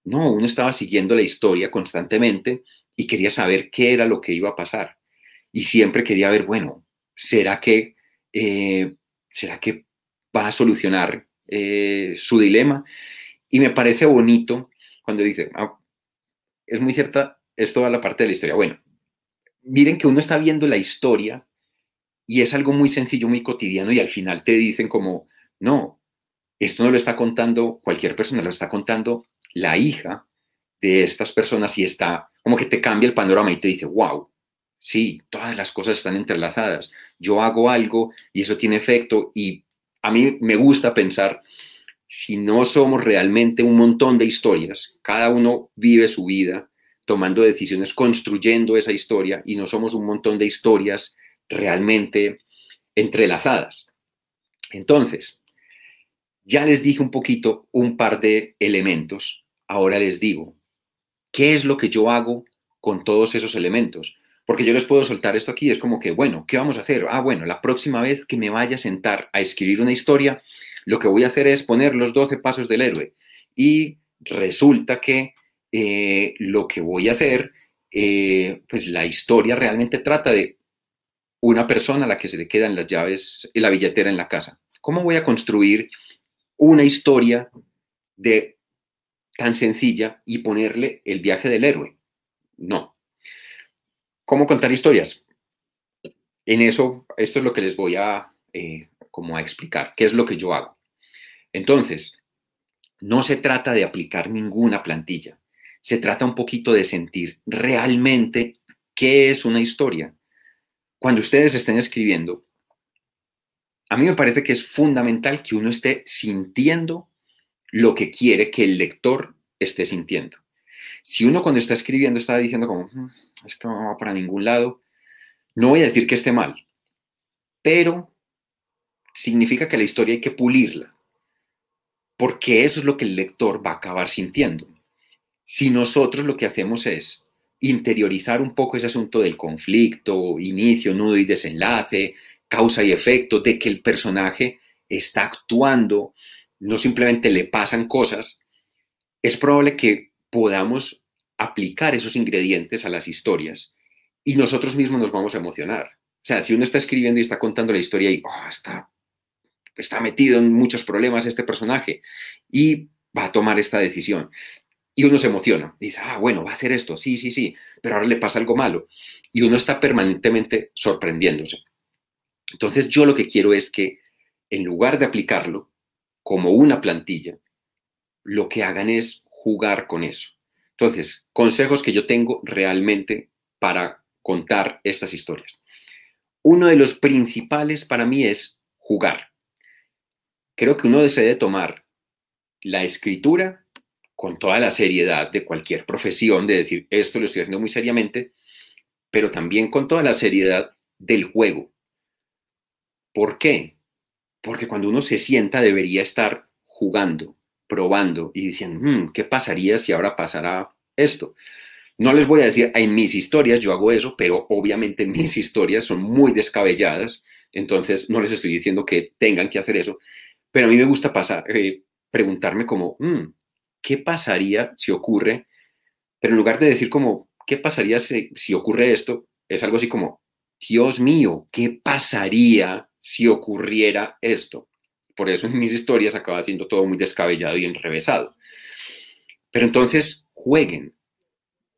No, uno estaba siguiendo la historia constantemente y quería saber qué era lo que iba a pasar. Y siempre quería ver, bueno, ¿será que, eh, ¿será que va a solucionar eh, su dilema? Y me parece bonito cuando dice, ah, es muy cierta, es toda la parte de la historia. Bueno, miren que uno está viendo la historia y es algo muy sencillo, muy cotidiano y al final te dicen como, no, esto no lo está contando cualquier persona, lo está contando la hija de estas personas y está como que te cambia el panorama y te dice, wow, sí, todas las cosas están entrelazadas. Yo hago algo y eso tiene efecto y a mí me gusta pensar, si no somos realmente un montón de historias, cada uno vive su vida tomando decisiones, construyendo esa historia y no somos un montón de historias realmente entrelazadas. Entonces, ya les dije un poquito un par de elementos, ahora les digo, ¿qué es lo que yo hago con todos esos elementos? Porque yo les puedo soltar esto aquí, es como que, bueno, ¿qué vamos a hacer? Ah, bueno, la próxima vez que me vaya a sentar a escribir una historia, lo que voy a hacer es poner los 12 pasos del héroe. Y resulta que eh, lo que voy a hacer, eh, pues la historia realmente trata de una persona a la que se le quedan las llaves, y la billetera en la casa. ¿Cómo voy a construir una historia de tan sencilla y ponerle el viaje del héroe? No. ¿Cómo contar historias? En eso, esto es lo que les voy a, eh, como a explicar, qué es lo que yo hago. Entonces, no se trata de aplicar ninguna plantilla, se trata un poquito de sentir realmente qué es una historia, cuando ustedes estén escribiendo, a mí me parece que es fundamental que uno esté sintiendo lo que quiere que el lector esté sintiendo. Si uno cuando está escribiendo está diciendo como, mm, esto no va para ningún lado, no voy a decir que esté mal, pero significa que la historia hay que pulirla, porque eso es lo que el lector va a acabar sintiendo. Si nosotros lo que hacemos es interiorizar un poco ese asunto del conflicto, inicio, nudo y desenlace, causa y efecto, de que el personaje está actuando, no simplemente le pasan cosas, es probable que podamos aplicar esos ingredientes a las historias y nosotros mismos nos vamos a emocionar. O sea, si uno está escribiendo y está contando la historia y ah, está, está metido en muchos problemas este personaje y va a tomar esta decisión. Y uno se emociona, dice, ah, bueno, va a hacer esto, sí, sí, sí, pero ahora le pasa algo malo. Y uno está permanentemente sorprendiéndose. Entonces yo lo que quiero es que en lugar de aplicarlo como una plantilla, lo que hagan es jugar con eso. Entonces, consejos que yo tengo realmente para contar estas historias. Uno de los principales para mí es jugar. Creo que uno se debe tomar la escritura con toda la seriedad de cualquier profesión, de decir, esto lo estoy haciendo muy seriamente, pero también con toda la seriedad del juego. ¿Por qué? Porque cuando uno se sienta debería estar jugando, probando y diciendo, hmm, ¿qué pasaría si ahora pasara esto? No les voy a decir, en mis historias yo hago eso, pero obviamente mis historias son muy descabelladas, entonces no les estoy diciendo que tengan que hacer eso, pero a mí me gusta pasar, eh, preguntarme como, hmm, qué pasaría si ocurre, pero en lugar de decir como, ¿qué pasaría si, si ocurre esto? Es algo así como, Dios mío, ¿qué pasaría si ocurriera esto? Por eso en mis historias acaba siendo todo muy descabellado y enrevesado. Pero entonces jueguen,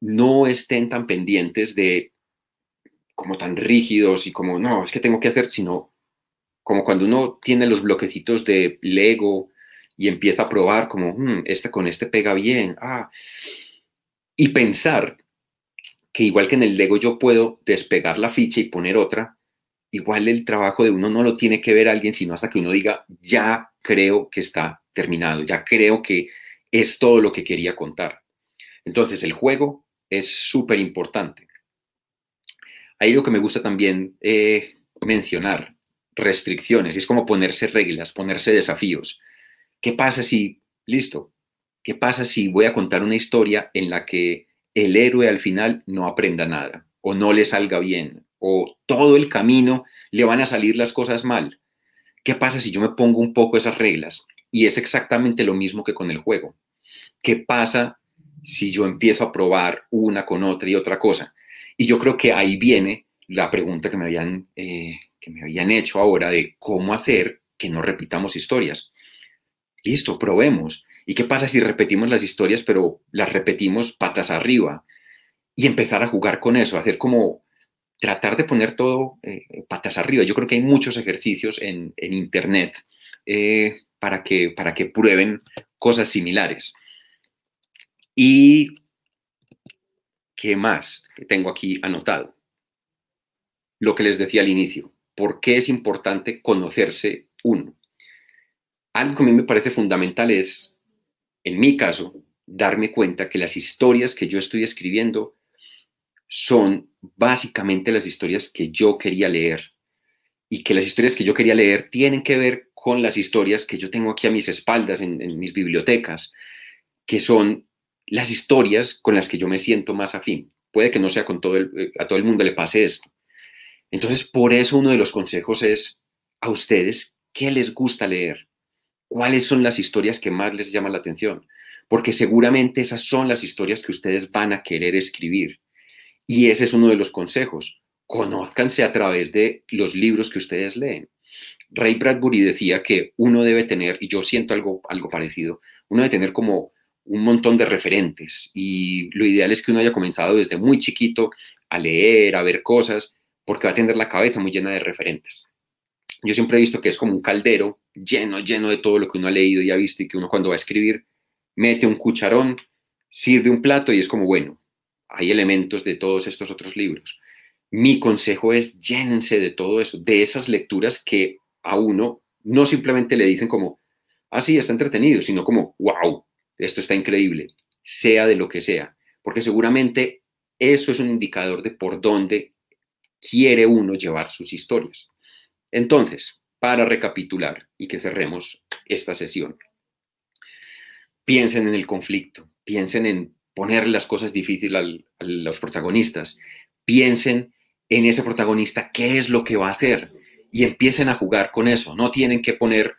no estén tan pendientes de como tan rígidos y como, no, es que tengo que hacer, sino como cuando uno tiene los bloquecitos de Lego y empieza a probar como, este con este pega bien, ah. Y pensar que igual que en el Lego yo puedo despegar la ficha y poner otra, igual el trabajo de uno no lo tiene que ver alguien, sino hasta que uno diga, ya creo que está terminado, ya creo que es todo lo que quería contar. Entonces el juego es súper importante. Ahí lo que me gusta también eh, mencionar, restricciones, es como ponerse reglas, ponerse desafíos. ¿Qué pasa si, listo, qué pasa si voy a contar una historia en la que el héroe al final no aprenda nada o no le salga bien o todo el camino le van a salir las cosas mal? ¿Qué pasa si yo me pongo un poco esas reglas? Y es exactamente lo mismo que con el juego. ¿Qué pasa si yo empiezo a probar una con otra y otra cosa? Y yo creo que ahí viene la pregunta que me habían, eh, que me habían hecho ahora de cómo hacer que no repitamos historias listo, probemos. ¿Y qué pasa si repetimos las historias, pero las repetimos patas arriba? Y empezar a jugar con eso, hacer como tratar de poner todo eh, patas arriba. Yo creo que hay muchos ejercicios en, Internet eh, para, que, para que prueben cosas similares. ¿Y qué más tengo aquí anotado? Lo que les decía al inicio, ¿por qué es importante conocerse uno? algo que a mí me parece fundamental es, en mi caso, darme cuenta que las historias que yo estoy escribiendo son básicamente las historias que yo quería leer y que las historias que yo quería leer tienen que ver con las historias que yo tengo aquí a mis espaldas en, mis bibliotecas, que son las historias con las que yo me siento más afín. Puede que no sea con todo eh, a todo el mundo le pase esto. Entonces, por eso uno de los consejos es a ustedes qué les gusta leer, cuáles son las historias que más les llama la atención, porque seguramente esas son las historias que ustedes van a querer escribir. Y ese es uno de los consejos. Conózcanse a través de los libros que ustedes leen. Ray Bradbury decía que uno debe tener, y yo siento algo, algo parecido, uno debe tener como un montón de referentes y lo ideal es que uno haya comenzado desde muy chiquito a leer, a ver cosas, porque va a tener la cabeza muy llena de referentes yo siempre he visto que es como un caldero lleno, lleno de todo lo que uno ha leído y ha visto y que uno cuando va a escribir mete un cucharón, sirve un plato y es como, bueno, hay elementos de todos estos otros libros. Mi consejo es llénense de todo eso, de esas lecturas que a uno no simplemente le dicen como, ah, sí, está entretenido, sino como, wow, esto está increíble, sea de lo que sea, porque seguramente eso es un indicador de por dónde quiere uno llevar sus historias. Entonces, para recapitular y que cerremos esta sesión, piensen en el conflicto, piensen en poner las cosas difíciles a los protagonistas, piensen en ese protagonista qué es lo que va a hacer y empiecen a jugar con eso. No tienen que poner,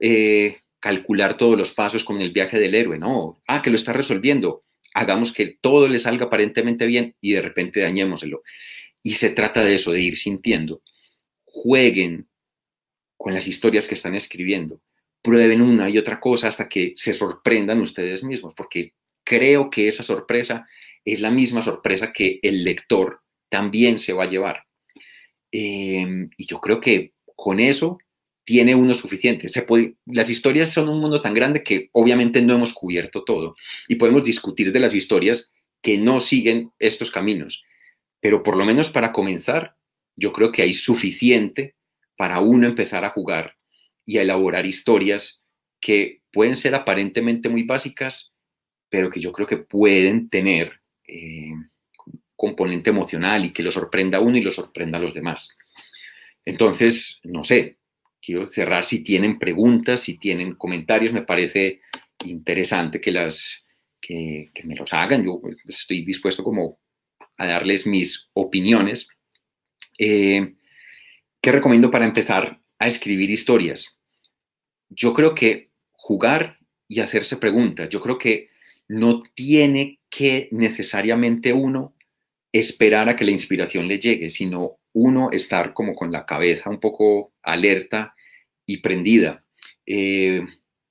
eh, calcular todos los pasos con el viaje del héroe, no. Ah, que lo está resolviendo. Hagamos que todo le salga aparentemente bien y de repente dañémoselo. Y se trata de eso, de ir sintiendo jueguen con las historias que están escribiendo, prueben una y otra cosa hasta que se sorprendan ustedes mismos, porque creo que esa sorpresa es la misma sorpresa que el lector también se va a llevar. Em, y yo creo que con eso tiene uno suficiente. las historias son un mundo tan grande que obviamente no hemos cubierto todo y podemos discutir de las historias que no siguen estos caminos. Pero por lo menos para comenzar, yo creo que hay suficiente para uno empezar a jugar y a elaborar historias que pueden ser aparentemente muy básicas, pero que yo creo que pueden tener eh, componente emocional y que lo sorprenda uno y lo sorprenda a los demás. Entonces, no sé, quiero cerrar si tienen preguntas, si tienen comentarios, me parece interesante que las que me los hagan. Yo estoy dispuesto como a darles mis opiniones eh, ¿Qué recomiendo para empezar a escribir historias? Yo creo que jugar y hacerse preguntas. Yo creo que no tiene que necesariamente uno esperar a que la inspiración le llegue, sino uno estar como con la cabeza un poco alerta y prendida. Eh,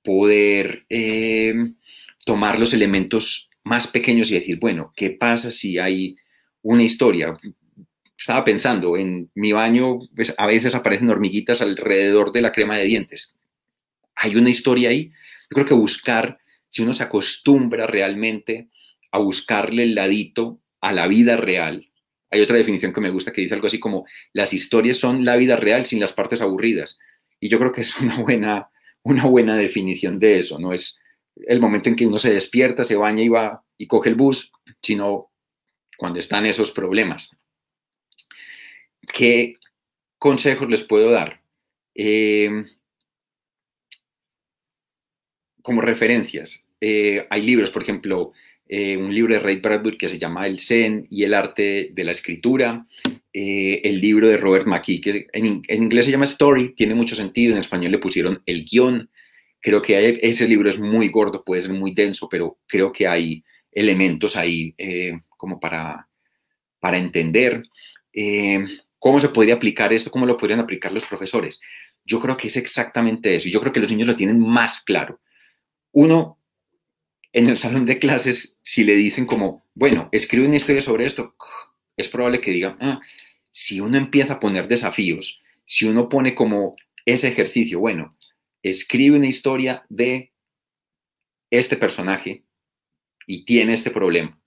poder eh, tomar los elementos más pequeños y decir, bueno, ¿qué pasa si hay una historia? estaba pensando, en mi baño pues, a veces aparecen hormiguitas alrededor de la crema de dientes. Hay una historia ahí. Yo creo que buscar, si uno se acostumbra realmente a buscarle el ladito a la vida real, hay otra definición que me gusta que dice algo así como, las historias son la vida real sin las partes aburridas. Y yo creo que es una buena, una buena definición de eso, no es el momento en que uno se despierta, se baña y va y coge el bus, sino cuando están esos problemas. ¿Qué consejos les puedo dar? Em, como referencias, eh, hay libros, por ejemplo, eh, un libro de Ray Bradbury que se llama El Zen y el arte de la escritura, eh, el libro de Robert McKee, que en, inglés se llama Story, tiene mucho sentido, en español le pusieron El Guión, creo que ese libro es muy gordo, puede ser muy denso, pero creo que hay elementos ahí como para, para entender. Em, ¿Cómo se podría aplicar esto? ¿Cómo lo podrían aplicar los profesores? Yo creo que es exactamente eso. Yo creo que los niños lo tienen más claro. Uno, en el salón de clases, si le dicen como, bueno, escribe una historia sobre esto, es probable que digan, ah, si uno empieza a poner desafíos, si uno pone como ese ejercicio, bueno, escribe una historia de este personaje y tiene este problema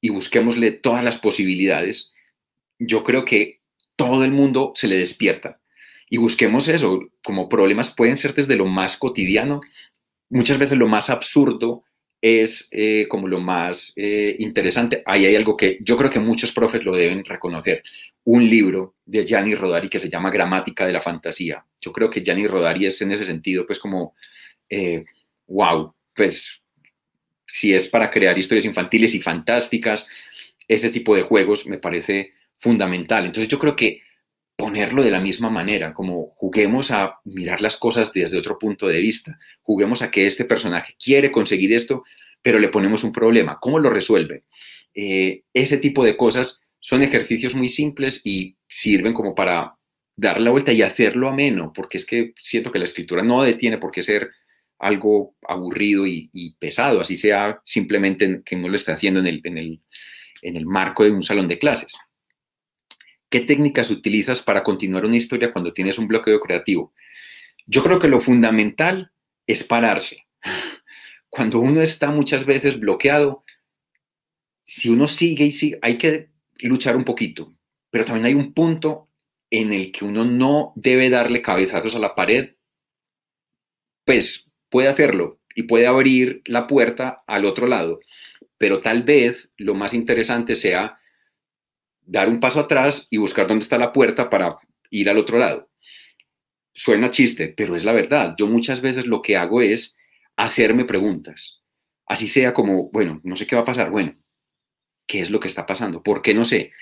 y busquémosle todas las posibilidades, yo creo que todo el mundo se le despierta. Y busquemos eso, como problemas pueden ser desde lo más cotidiano, muchas veces lo más absurdo es eh, como lo más eh, interesante. Ahí hay algo que yo creo que muchos profes lo deben reconocer. Un libro de Gianni Rodari que se llama Gramática de la Fantasía. Yo creo que Gianni Rodari es en ese sentido, pues como, wow, eh, pues si es para crear historias infantiles y fantásticas, ese tipo de juegos me parece fundamental. Entonces yo creo que ponerlo de la misma manera, como juguemos a mirar las cosas desde otro punto de vista, juguemos a que este personaje quiere conseguir esto, pero le ponemos un problema, ¿cómo lo resuelve? Eh, ese tipo de cosas son ejercicios muy simples y sirven como para dar la vuelta y hacerlo ameno, porque es que siento que la escritura no detiene por qué ser algo aburrido y, pesado, así sea simplemente que no lo esté haciendo en el marco de un salón de clases. ¿Qué técnicas utilizas para continuar una historia cuando tienes un bloqueo creativo? Yo creo que lo fundamental es pararse. Cuando uno está muchas veces bloqueado, si uno sigue y sigue, hay que luchar un poquito, pero también hay un punto en el que uno no debe darle cabezazos a la pared, pues puede hacerlo y puede abrir la puerta al otro lado, pero tal vez lo más interesante sea dar un paso atrás y buscar dónde está la puerta para ir al otro lado. Suena chiste, pero es la verdad. Yo muchas veces lo que hago es hacerme preguntas. Así sea como, bueno, no sé qué va a pasar, bueno, ¿qué es lo que está pasando? ¿Por qué no sé?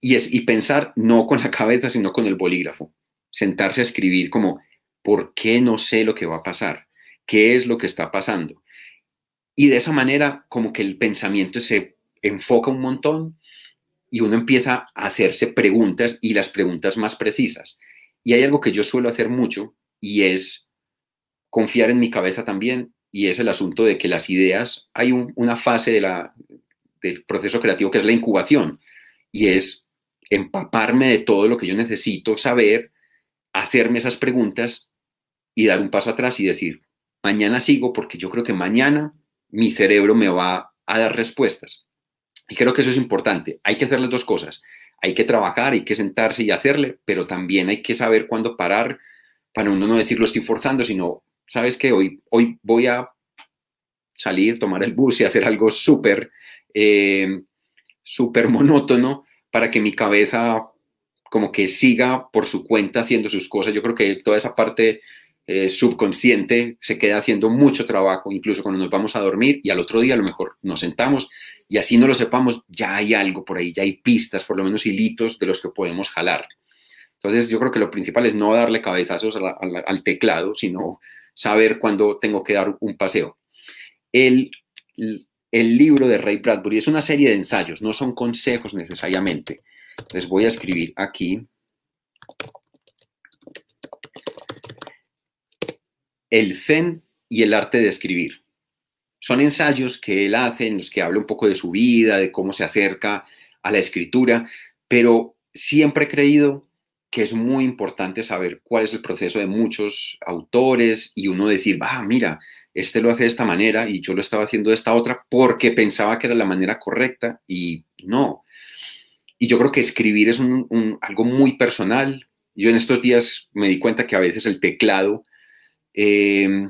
Y, es, y pensar no con la cabeza, sino con el bolígrafo. Sentarse a escribir como, ¿por qué no sé lo que va a pasar? ¿Qué es lo que está pasando? Y de esa manera, como que el pensamiento se enfoca un montón y uno empieza a hacerse preguntas y las preguntas más precisas. Y hay algo que yo suelo hacer mucho y es confiar en mi cabeza también y es el asunto de que las ideas, hay una fase del proceso creativo que es la incubación y es empaparme de todo lo que yo necesito saber, hacerme esas preguntas y dar un paso atrás y decir, mañana sigo porque yo creo que mañana mi cerebro me va a dar respuestas. Y creo que eso es importante. Hay que hacer las dos cosas. Hay que trabajar, hay que sentarse y hacerle, pero también hay que saber cuándo parar para uno no decir lo estoy forzando, sino, ¿sabes qué? Hoy, hoy voy a salir, tomar el bus y hacer algo súper, eh, súper monótono para que mi cabeza como que siga por su cuenta haciendo sus cosas. Yo creo que toda esa parte eh, subconsciente se queda haciendo mucho trabajo, incluso cuando nos vamos a dormir y al otro día a lo mejor nos sentamos y así no lo sepamos, ya hay algo por ahí, ya hay pistas, por lo menos hilitos de los que podemos jalar. Entonces yo creo que lo principal es no darle cabezazos al teclado, sino saber cuándo tengo que dar un paseo. El, el libro de Ray Bradbury es una serie de ensayos, no son consejos necesariamente. Les voy a escribir aquí El Zen y el arte de escribir. Son ensayos que él hace en los que habla un poco de su vida, de cómo se acerca a la escritura, pero siempre he creído que es muy importante saber cuál es el proceso de muchos autores y uno decir, va, mira, este lo hace de esta manera y yo lo estaba haciendo de esta otra porque pensaba que era la manera correcta y no. Y yo creo que escribir es algo muy personal. Yo en estos días me di cuenta que a veces el teclado Em,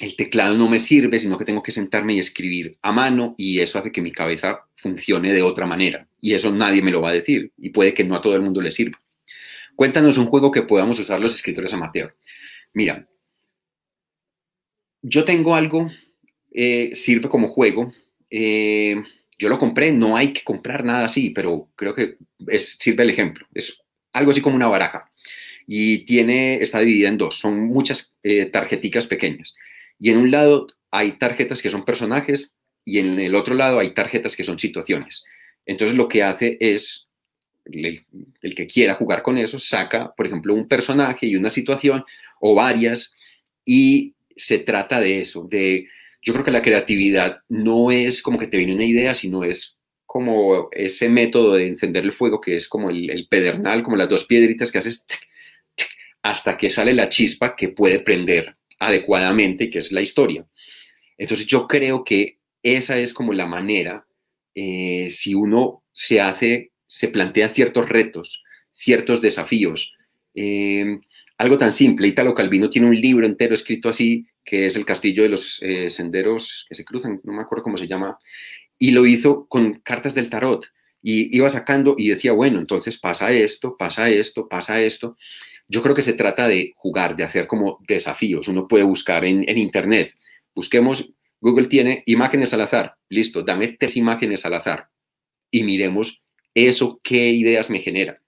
el teclado no me sirve, sino que tengo que sentarme y escribir a mano y eso hace que mi cabeza funcione de otra manera. Y eso nadie me lo va a decir y puede que no a todo el mundo le sirva. Cuéntanos un juego que podamos usar los escritores amateur. Mira, yo tengo algo, eh, sirve como juego. Eh, yo lo compré, no hay que comprar nada así, pero creo que es, sirve el ejemplo. Es algo así como una baraja y tiene, está dividida en dos, son muchas eh, tarjeticas pequeñas. Y en un lado hay tarjetas que son personajes y en el otro lado hay tarjetas que son situaciones. Entonces lo que hace es, el, que quiera jugar con eso, saca, por ejemplo, un personaje y una situación o varias y se trata de eso, de... Yo creo que la creatividad no es como que te viene una idea, sino es como ese método de encender el fuego que es como el, el pedernal, como las dos piedritas que haces hasta que sale la chispa que puede prender adecuadamente, que es la historia. Entonces yo creo que esa es como la manera, eh, si uno se hace, se plantea ciertos retos, ciertos desafíos. Eh, algo tan simple, Italo Calvino tiene un libro entero escrito así, que es El Castillo de los eh, Senderos que se cruzan, no me acuerdo cómo se llama, y lo hizo con cartas del tarot. Y iba sacando y decía, bueno, entonces pasa esto, pasa esto, pasa esto. Yo creo que se trata de jugar, de hacer como desafíos. Uno puede buscar en, Internet. Busquemos, Google tiene imágenes al azar. Listo, dame tres imágenes al azar y miremos eso, qué ideas me genera.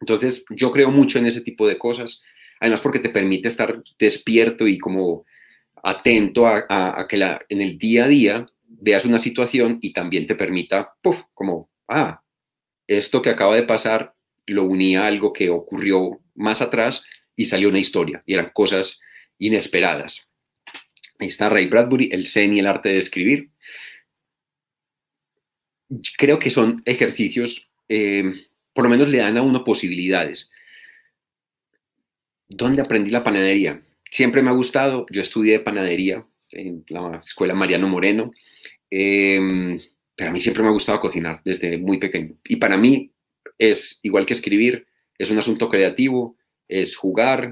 Entonces, yo creo mucho en ese tipo de cosas. Además, porque te permite estar despierto y como atento a, que la, en el día a día veas una situación y también te permita, puff, como, ah, esto que acaba de pasar lo unía a algo que ocurrió más atrás y salió una historia, y eran cosas inesperadas. Ahí está Ray Bradbury, El Zen y el arte de escribir. Creo que son ejercicios, eh, por lo menos le dan a uno posibilidades. ¿Dónde aprendí la panadería? Siempre me ha gustado, yo estudié panadería en la escuela Mariano Moreno, eh, pero a mí siempre me ha gustado cocinar desde muy pequeño. Y para mí es igual que escribir, es un asunto creativo, es jugar,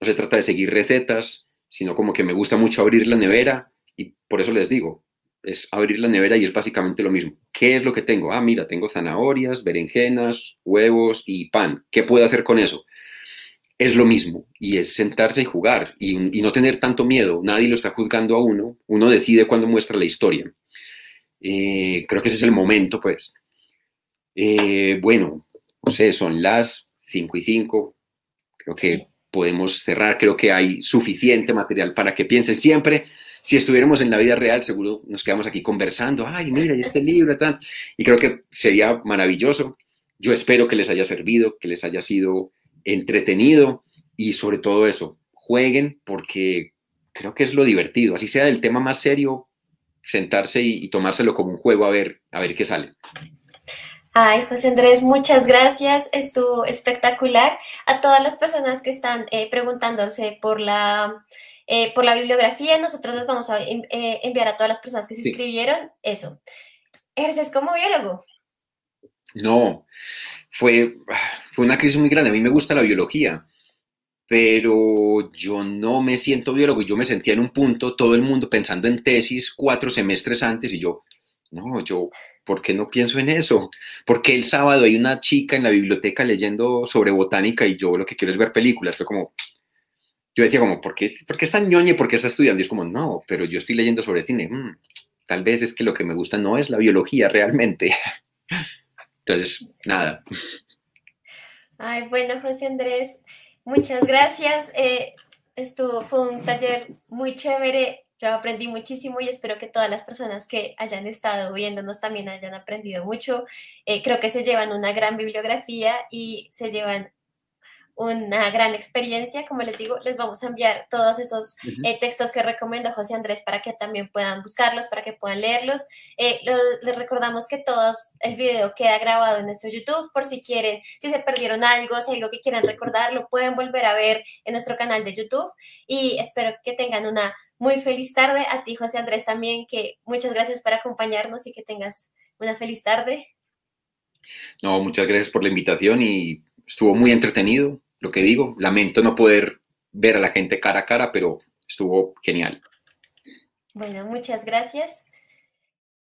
no se trata de seguir recetas, sino como que me gusta mucho abrir la nevera y por eso les digo, es abrir la nevera y es básicamente lo mismo. ¿Qué es lo que tengo? Ah, mira, tengo zanahorias, berenjenas, huevos y pan. ¿Qué puedo hacer con eso? Es lo mismo y es sentarse y jugar y, no tener tanto miedo. Nadie lo está juzgando a uno. Uno decide cuándo muestra la historia. Eh, creo que ese es el momento, pues. Eh, bueno, no sé, son las 5 y 5. Creo que podemos cerrar. Creo que hay suficiente material para que piensen siempre. Si estuviéramos en la vida real, seguro nos quedamos aquí conversando. Ay, mira, y este libro, tal. Y creo que sería maravilloso. Yo espero que les haya servido, que les haya sido entretenido y sobre todo eso, jueguen porque creo que es lo divertido. Así sea del tema más serio, sentarse y, tomárselo como un juego a ver, a ver qué sale. Ay, José Andrés, muchas gracias. Estuvo espectacular. A todas las personas que están eh, preguntándose por la, eh, por la bibliografía, nosotros les vamos a eh, enviar a todas las personas que se inscribieron eso. ¿Ejerces como biólogo? No, fue, fue una crisis muy grande. A mí me gusta la biología, pero yo no me siento biólogo. Yo me sentía en un punto, todo el mundo pensando en tesis cuatro semestres antes y yo, no, yo ¿por qué no pienso en eso? Porque el sábado hay una chica en la biblioteca leyendo sobre botánica y yo lo que quiero es ver películas? Fue como, yo decía como, ¿por qué, ¿por qué está ñoñe? ¿Por qué está estudiando? Y es como, no, pero yo estoy leyendo sobre cine. Mm, tal vez es que lo que me gusta no es la biología realmente. Entonces, nada. Ay, bueno, José Andrés, muchas gracias. Eh, estuvo, fue un taller muy chévere yo aprendí muchísimo y espero que todas las personas que hayan estado viéndonos también hayan aprendido mucho. Eh, creo que se llevan una gran bibliografía y se llevan una gran experiencia. Como les digo, les vamos a enviar todos esos eh, textos que recomiendo José Andrés para que también puedan buscarlos, para que puedan leerlos. Eh, les recordamos que todo el video queda grabado en nuestro YouTube por si quieren, si se perdieron algo, si hay algo que quieran recordar, lo pueden volver a ver en nuestro canal de YouTube y espero que tengan una muy feliz tarde a ti, José Andrés, también, que muchas gracias por acompañarnos y que tengas una feliz tarde. No, muchas gracias por la invitación y estuvo muy entretenido, lo que digo. Lamento no poder ver a la gente cara a cara, pero estuvo genial. Bueno, muchas gracias.